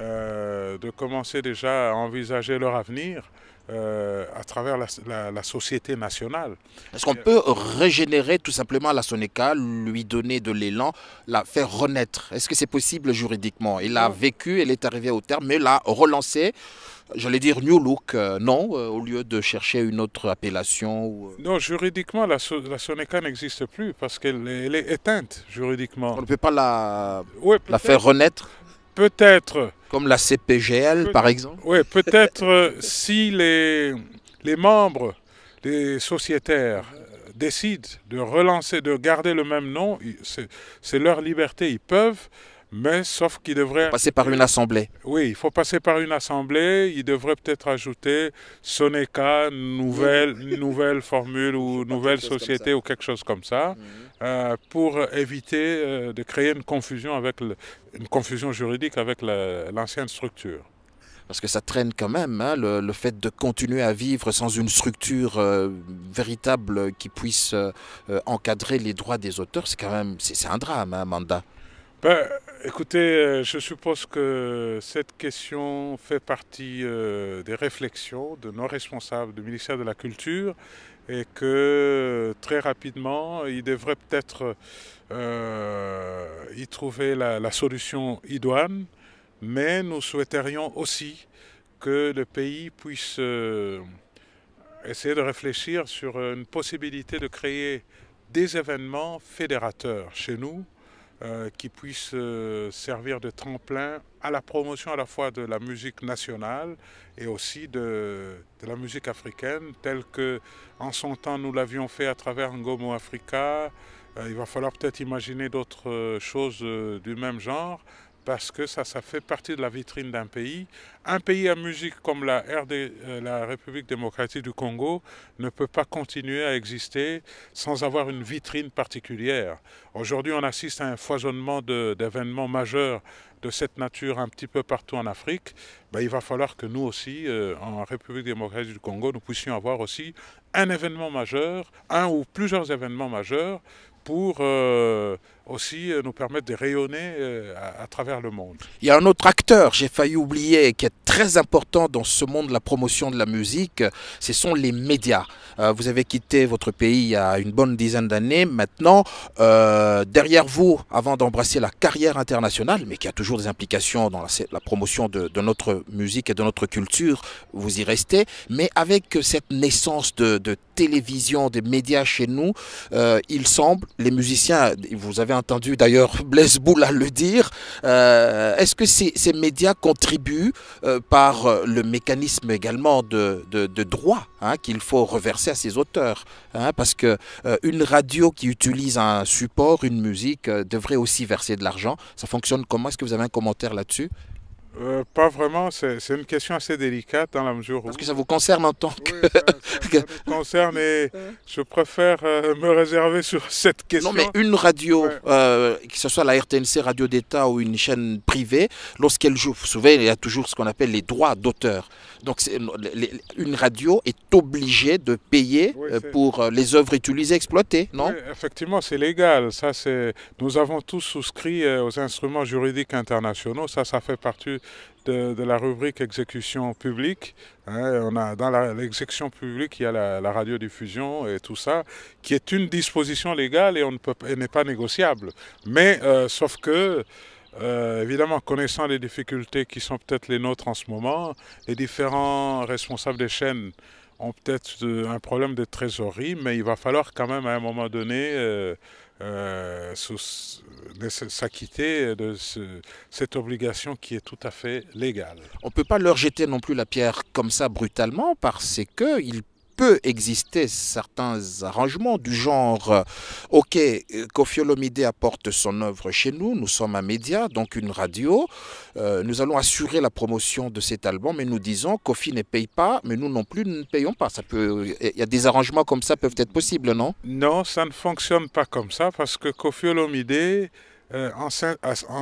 euh, de commencer déjà à envisager leur avenir euh, à travers la, société nationale. Est-ce qu'on peut régénérer tout simplement la Soneca, lui donner de l'élan, la faire renaître Est-ce que c'est possible juridiquement Il a vécu, elle est arrivée au terme, mais l'a relancé, j'allais dire New Look, euh, non, au lieu de chercher une autre appellation Non, juridiquement, la, so Soneca n'existe plus parce qu'elle est éteinte juridiquement. On ne peut pas la, la faire renaître Peut-être. Comme la CPGL, par exemple Oui, peut-être euh, si les, les membres, les sociétaires euh, décident de relancer, de garder le même nom, c'est leur liberté, ils peuvent mais sauf qu'il devrait... Passer par une assemblée. Oui, il faut passer par une assemblée. Il devrait peut-être ajouter Soneca, nouvelle, nouvelle formule ou nouvelle société ou quelque chose comme ça, mhm. euh, pour éviter euh, de créer une confusion, avec une confusion juridique avec l'ancienne structure parce que ça traîne quand même, hein, le, fait de continuer à vivre sans une structure euh, véritable qui puisse encadrer les droits des auteurs, c'est quand même c'est, un drame, hein, Amanda. Ben, Écoutez, euh, je suppose que cette question fait partie euh, des réflexions de nos responsables du ministère de la Culture et que très rapidement, ils devraient peut-être euh, y trouver la, solution idoine, mais nous souhaiterions aussi que le pays puisse essayer de réfléchir sur une possibilité de créer des événements fédérateurs chez nous euh, qui puisse euh, servir de tremplin à la promotion à la fois de la musique nationale et aussi de, la musique africaine, telle que en son temps nous l'avions fait à travers Ngomo Africa. Euh, il va falloir peut-être imaginer d'autres choses du même genre parce que ça, ça fait partie de la vitrine d'un pays. Un pays à musique comme la, RD, euh, la République démocratique du Congo ne peut pas continuer à exister sans avoir une vitrine particulière. Aujourd'hui, on assiste à un foisonnement d'événements majeurs de cette nature un petit peu partout en Afrique, ben, il va falloir que nous aussi, euh, en République démocratique du Congo, nous puissions avoir aussi un événement majeur, un ou plusieurs événements majeurs pour euh, aussi euh, nous permettre de rayonner euh, à, travers le monde. Il y a un autre acteur, j'ai failli oublier, qui est très important dans ce monde de la promotion de la musique, ce sont les médias. Euh, vous avez quitté votre pays il y a une bonne dizaine d'années maintenant. derrière vous, avant d'embrasser la carrière internationale, mais qui a toujours des implications dans la, promotion de, notre musique et de notre culture, vous y restez. Mais avec cette naissance de, télévision, des médias chez nous, il semble, les musiciens, vous avez un entendu d'ailleurs Blaise à le dire. Euh, est-ce que ces, médias contribuent euh, par euh, le mécanisme également de, droit hein, qu'il faut reverser à ses auteurs hein, Parce que une radio qui utilise un support, une musique, devrait aussi verser de l'argent. Ça fonctionne comment Est-ce que vous avez un commentaire là-dessus euh, pas vraiment, c'est une question assez délicate dans la mesure où... Parce que ça vous concerne en tant que... ça, concerne et je préfère euh, me réserver sur cette question. Non, mais une radio, euh, que ce soit la RTNC, radio d'État ou une chaîne privée, lorsqu'elle joue, vous savez, il y a toujours ce qu'on appelle les droits d'auteur. Donc une radio est obligée de payer euh, pour euh, les œuvres utilisées, exploitées, non Effectivement, c'est légal. Ça, c'est. Nous avons tous souscrit euh, aux instruments juridiques internationaux. Ça, ça fait partie de, la rubrique exécution publique. Hein. on a, dans l'exécution publique, il y a la, radiodiffusion et tout ça, qui est une disposition légale et on ne peut, n'est pas négociable. Mais sauf que euh, évidemment, connaissant les difficultés qui sont peut-être les nôtres en ce moment, les différents responsables des chaînes ont peut-être euh, un problème de trésorerie, mais il va falloir quand même à un moment donné euh, s'acquitter de cette obligation qui est tout à fait légale. On ne peut pas leur jeter non plus la pierre comme ça brutalement parce qu'ils peut exister certains arrangements du genre euh, OK, Kofi euh, Olomide apporte son œuvre chez nous, nous sommes un média, donc une radio, euh, nous allons assurer la promotion de cet album mais nous disons Kofi ne paye pas, mais nous non plus ne payons pas. Ça peut il y a des arrangements comme ça peuvent être possibles, non Non, ça ne fonctionne pas comme ça parce que Kofi Olomide en,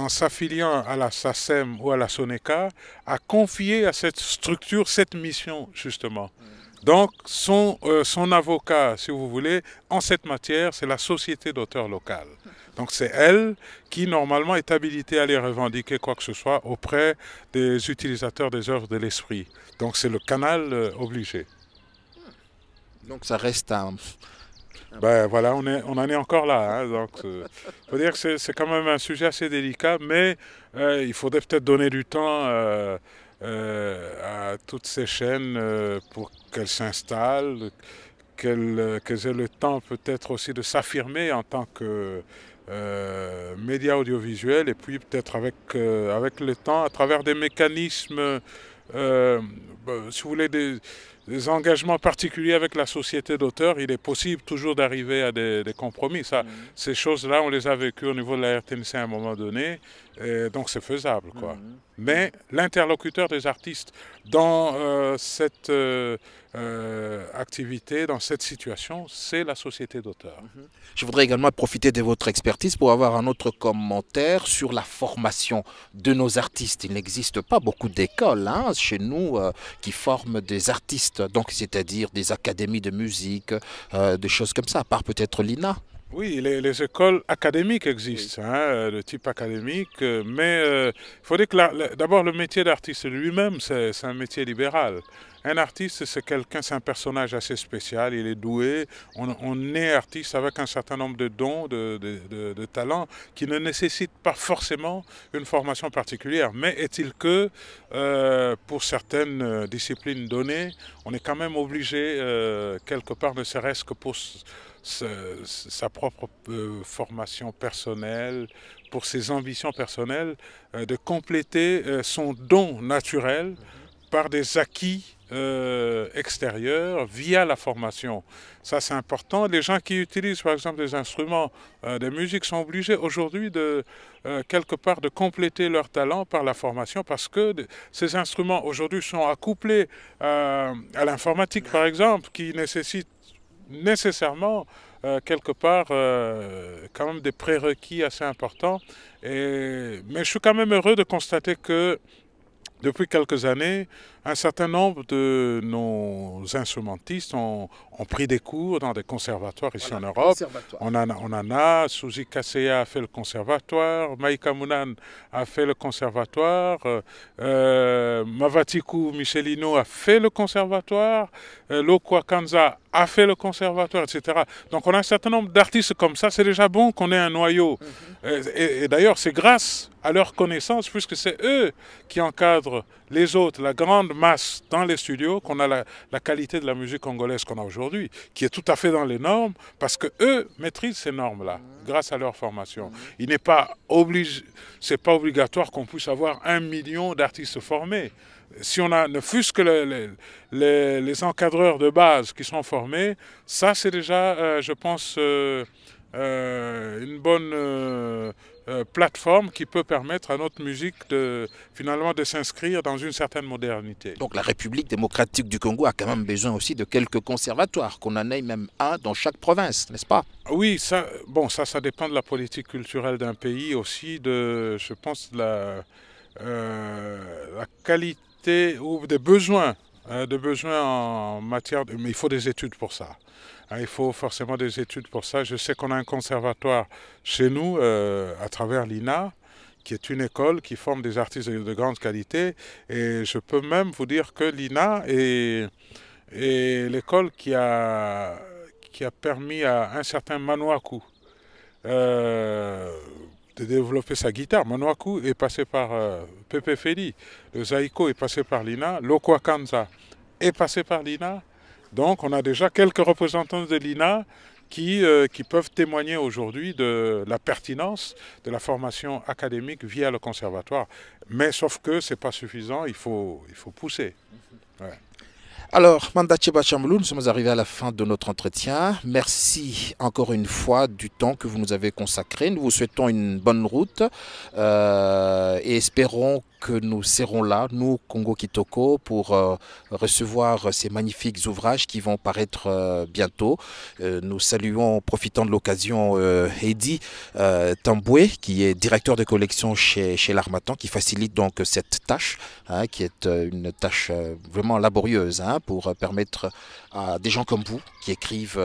s'affiliant à la SACEM ou à la SONECA, a confié à cette structure cette mission, justement. Hmm. Donc son, euh, son avocat, si vous voulez, en cette matière, c'est la société d'auteurs locale. Donc c'est elle qui normalement est habilitée à aller revendiquer quoi que ce soit auprès des utilisateurs des œuvres de l'esprit. Donc c'est le canal euh, obligé. Donc ça reste un... Ben voilà, on, est, on en est encore là. Hein, donc, euh, faut dire que c'est quand même un sujet assez délicat, mais il faudrait peut-être donner du temps euh, à toutes ces chaînes euh, pour qu'elles s'installent, euh, qu'elles aient le temps peut-être aussi de s'affirmer en tant que euh, médias audiovisuels et puis peut-être avec, avec le temps, à travers des mécanismes, bah, si vous voulez, des des engagements particuliers avec la société d'auteur, il est possible toujours d'arriver à des, compromis. Ça, mm. Ces choses-là, on les a vécues au niveau de la RTNC à un moment donné, donc c'est faisable. Quoi. Mm. Mais l'interlocuteur des artistes dans euh, cette euh, euh, activité, dans cette situation, c'est la société d'auteur. Mm-hmm. Je voudrais également profiter de votre expertise pour avoir un autre commentaire sur la formation de nos artistes. Il n'existe pas beaucoup d'écoles hein, chez nous qui forment des artistes donc c'est-à-dire des académies de musique, euh, des choses comme ça, à part peut-être l'INA. Oui, les, écoles académiques existent, hein, de type académique, mais euh, il euh, que d'abord le métier d'artiste lui-même, c'est un métier libéral. Un artiste, c'est quelqu'un, c'est un personnage assez spécial, il est doué. On, est artiste avec un certain nombre de dons, de, talents, qui ne nécessitent pas forcément une formation particulière. Mais est-il que, euh, pour certaines euh, disciplines données, on est quand même obligé, euh, quelque part, ne serait-ce que pour sa propre formation personnelle, pour ses ambitions personnelles, de compléter son don naturel. Mhm par des acquis euh, extérieurs via la formation. Ça, c'est important. Les gens qui utilisent, par exemple, des instruments, euh, des musiques, sont obligés aujourd'hui de, euh, quelque part, de compléter leur talent par la formation parce que ces instruments, aujourd'hui, sont accouplés à l'informatique, par exemple, qui nécessite nécessairement quelque part quand même des prérequis assez importants. mais je suis quand même heureux de constater que depuis quelques années, un certain nombre de nos instrumentistes ont, pris des cours dans des conservatoires ici en Europe. On en, a, Suzy Kaseya a fait le conservatoire, Maïka Mounan a fait le conservatoire, euh, euh Mavatiku Michelino a fait le conservatoire, euh, Lokwa a fait le conservatoire, etc. Donc on a un certain nombre d'artistes comme ça, c'est déjà bon qu'on ait un noyau. Mhm. et d'ailleurs, c'est grâce à leur connaissance, puisque c'est eux qui encadrent les autres, la grande masse dans les studios, qu'on a la, qualité de la musique congolaise qu'on a aujourd'hui, qui est tout à fait dans les normes, parce que eux maîtrisent ces normes-là grâce à leur formation. Il n'est pas obligé, c'est pas obligatoire qu'on puisse avoir un million d'artistes formés. Si on a ne fût-ce que les, encadreurs de base qui sont formés, ça c'est déjà, euh, je pense. Euh, euh, une bonne euh, euh, plateforme qui peut permettre à notre musique de finalement de s'inscrire dans une certaine modernité. Donc la République démocratique du Congo a quand même besoin aussi de quelques conservatoires, qu'on en ait même un dans chaque province, n'est-ce pas Oui, ça, bon, ça, ça dépend de la politique culturelle d'un pays aussi, de, je pense, la, la qualité ou des besoins euh, de besoins en matière de... Mais il faut des études pour ça. Hein, il faut forcément des études pour ça. Je sais qu'on a un conservatoire chez nous, euh, à travers l'INA, qui est une école qui forme des artistes de grande qualité. Et je peux même vous dire que l'INA est, l'école qui a, qui a permis à un certain Manoaku euh, de développer sa guitare. Manoaku est passé par euh, Pepe Feli, le Zaiko est passé par l'INA, l'Okwakanza est passé par l'INA. Donc on a déjà quelques représentants de l'INA qui, euh, qui peuvent témoigner aujourd'hui de la pertinence de la formation académique via le conservatoire. Mais sauf que ce n'est pas suffisant, il faut, il faut pousser. Alors, Mandacheba nous sommes arrivés à la fin de notre entretien. Merci encore une fois du temps que vous nous avez consacré. Nous vous souhaitons une bonne route euh, et espérons que nous serons là, nous, Congo Kitoko, pour euh, recevoir ces magnifiques ouvrages qui vont paraître euh, bientôt. Euh, nous saluons, en profitant de l'occasion, Heidi Tamboué, qui est directeur de collection chez, chez l'Armatan, qui facilite donc cette tâche, hein, qui est une tâche vraiment laborieuse hein, pour permettre à des gens comme vous qui écrivent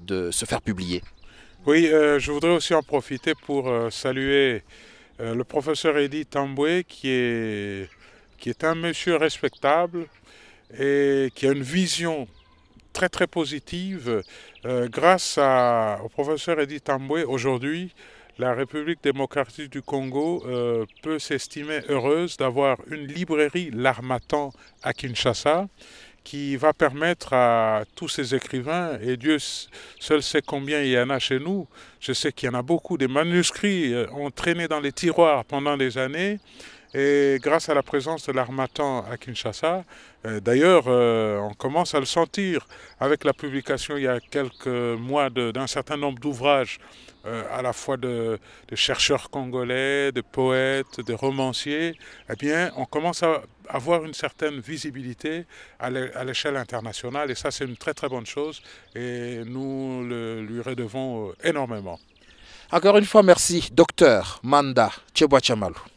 de se faire publier. Oui, je voudrais aussi en profiter pour saluer euh, le professeur Edith Tamboué, qui est, un monsieur respectable et qui a une vision très très positive. Euh, grâce au professeur Edith Tamboué, aujourd'hui, la République démocratique du Congo euh, peut s'estimer heureuse d'avoir une librairie L'Armatan à Kinshasa qui va permettre à tous ces écrivains, et Dieu seul sait combien il y en a chez nous, je sais qu'il y en a beaucoup, des manuscrits euh, ont traîné dans les tiroirs pendant des années, et grâce à la présence de l'Armatan à Kinshasa, euh, d'ailleurs, euh, on commence à le sentir avec la publication il y a quelques mois d'un certain nombre d'ouvrages, à la fois de, de, chercheurs congolais, de poètes, de romanciers. Eh bien, on commence à avoir une certaine visibilité à l'échelle internationale et ça c'est une très très bonne chose et nous le, lui redevons euh, énormément. Encore une fois, merci, docteur Manda Chamalu.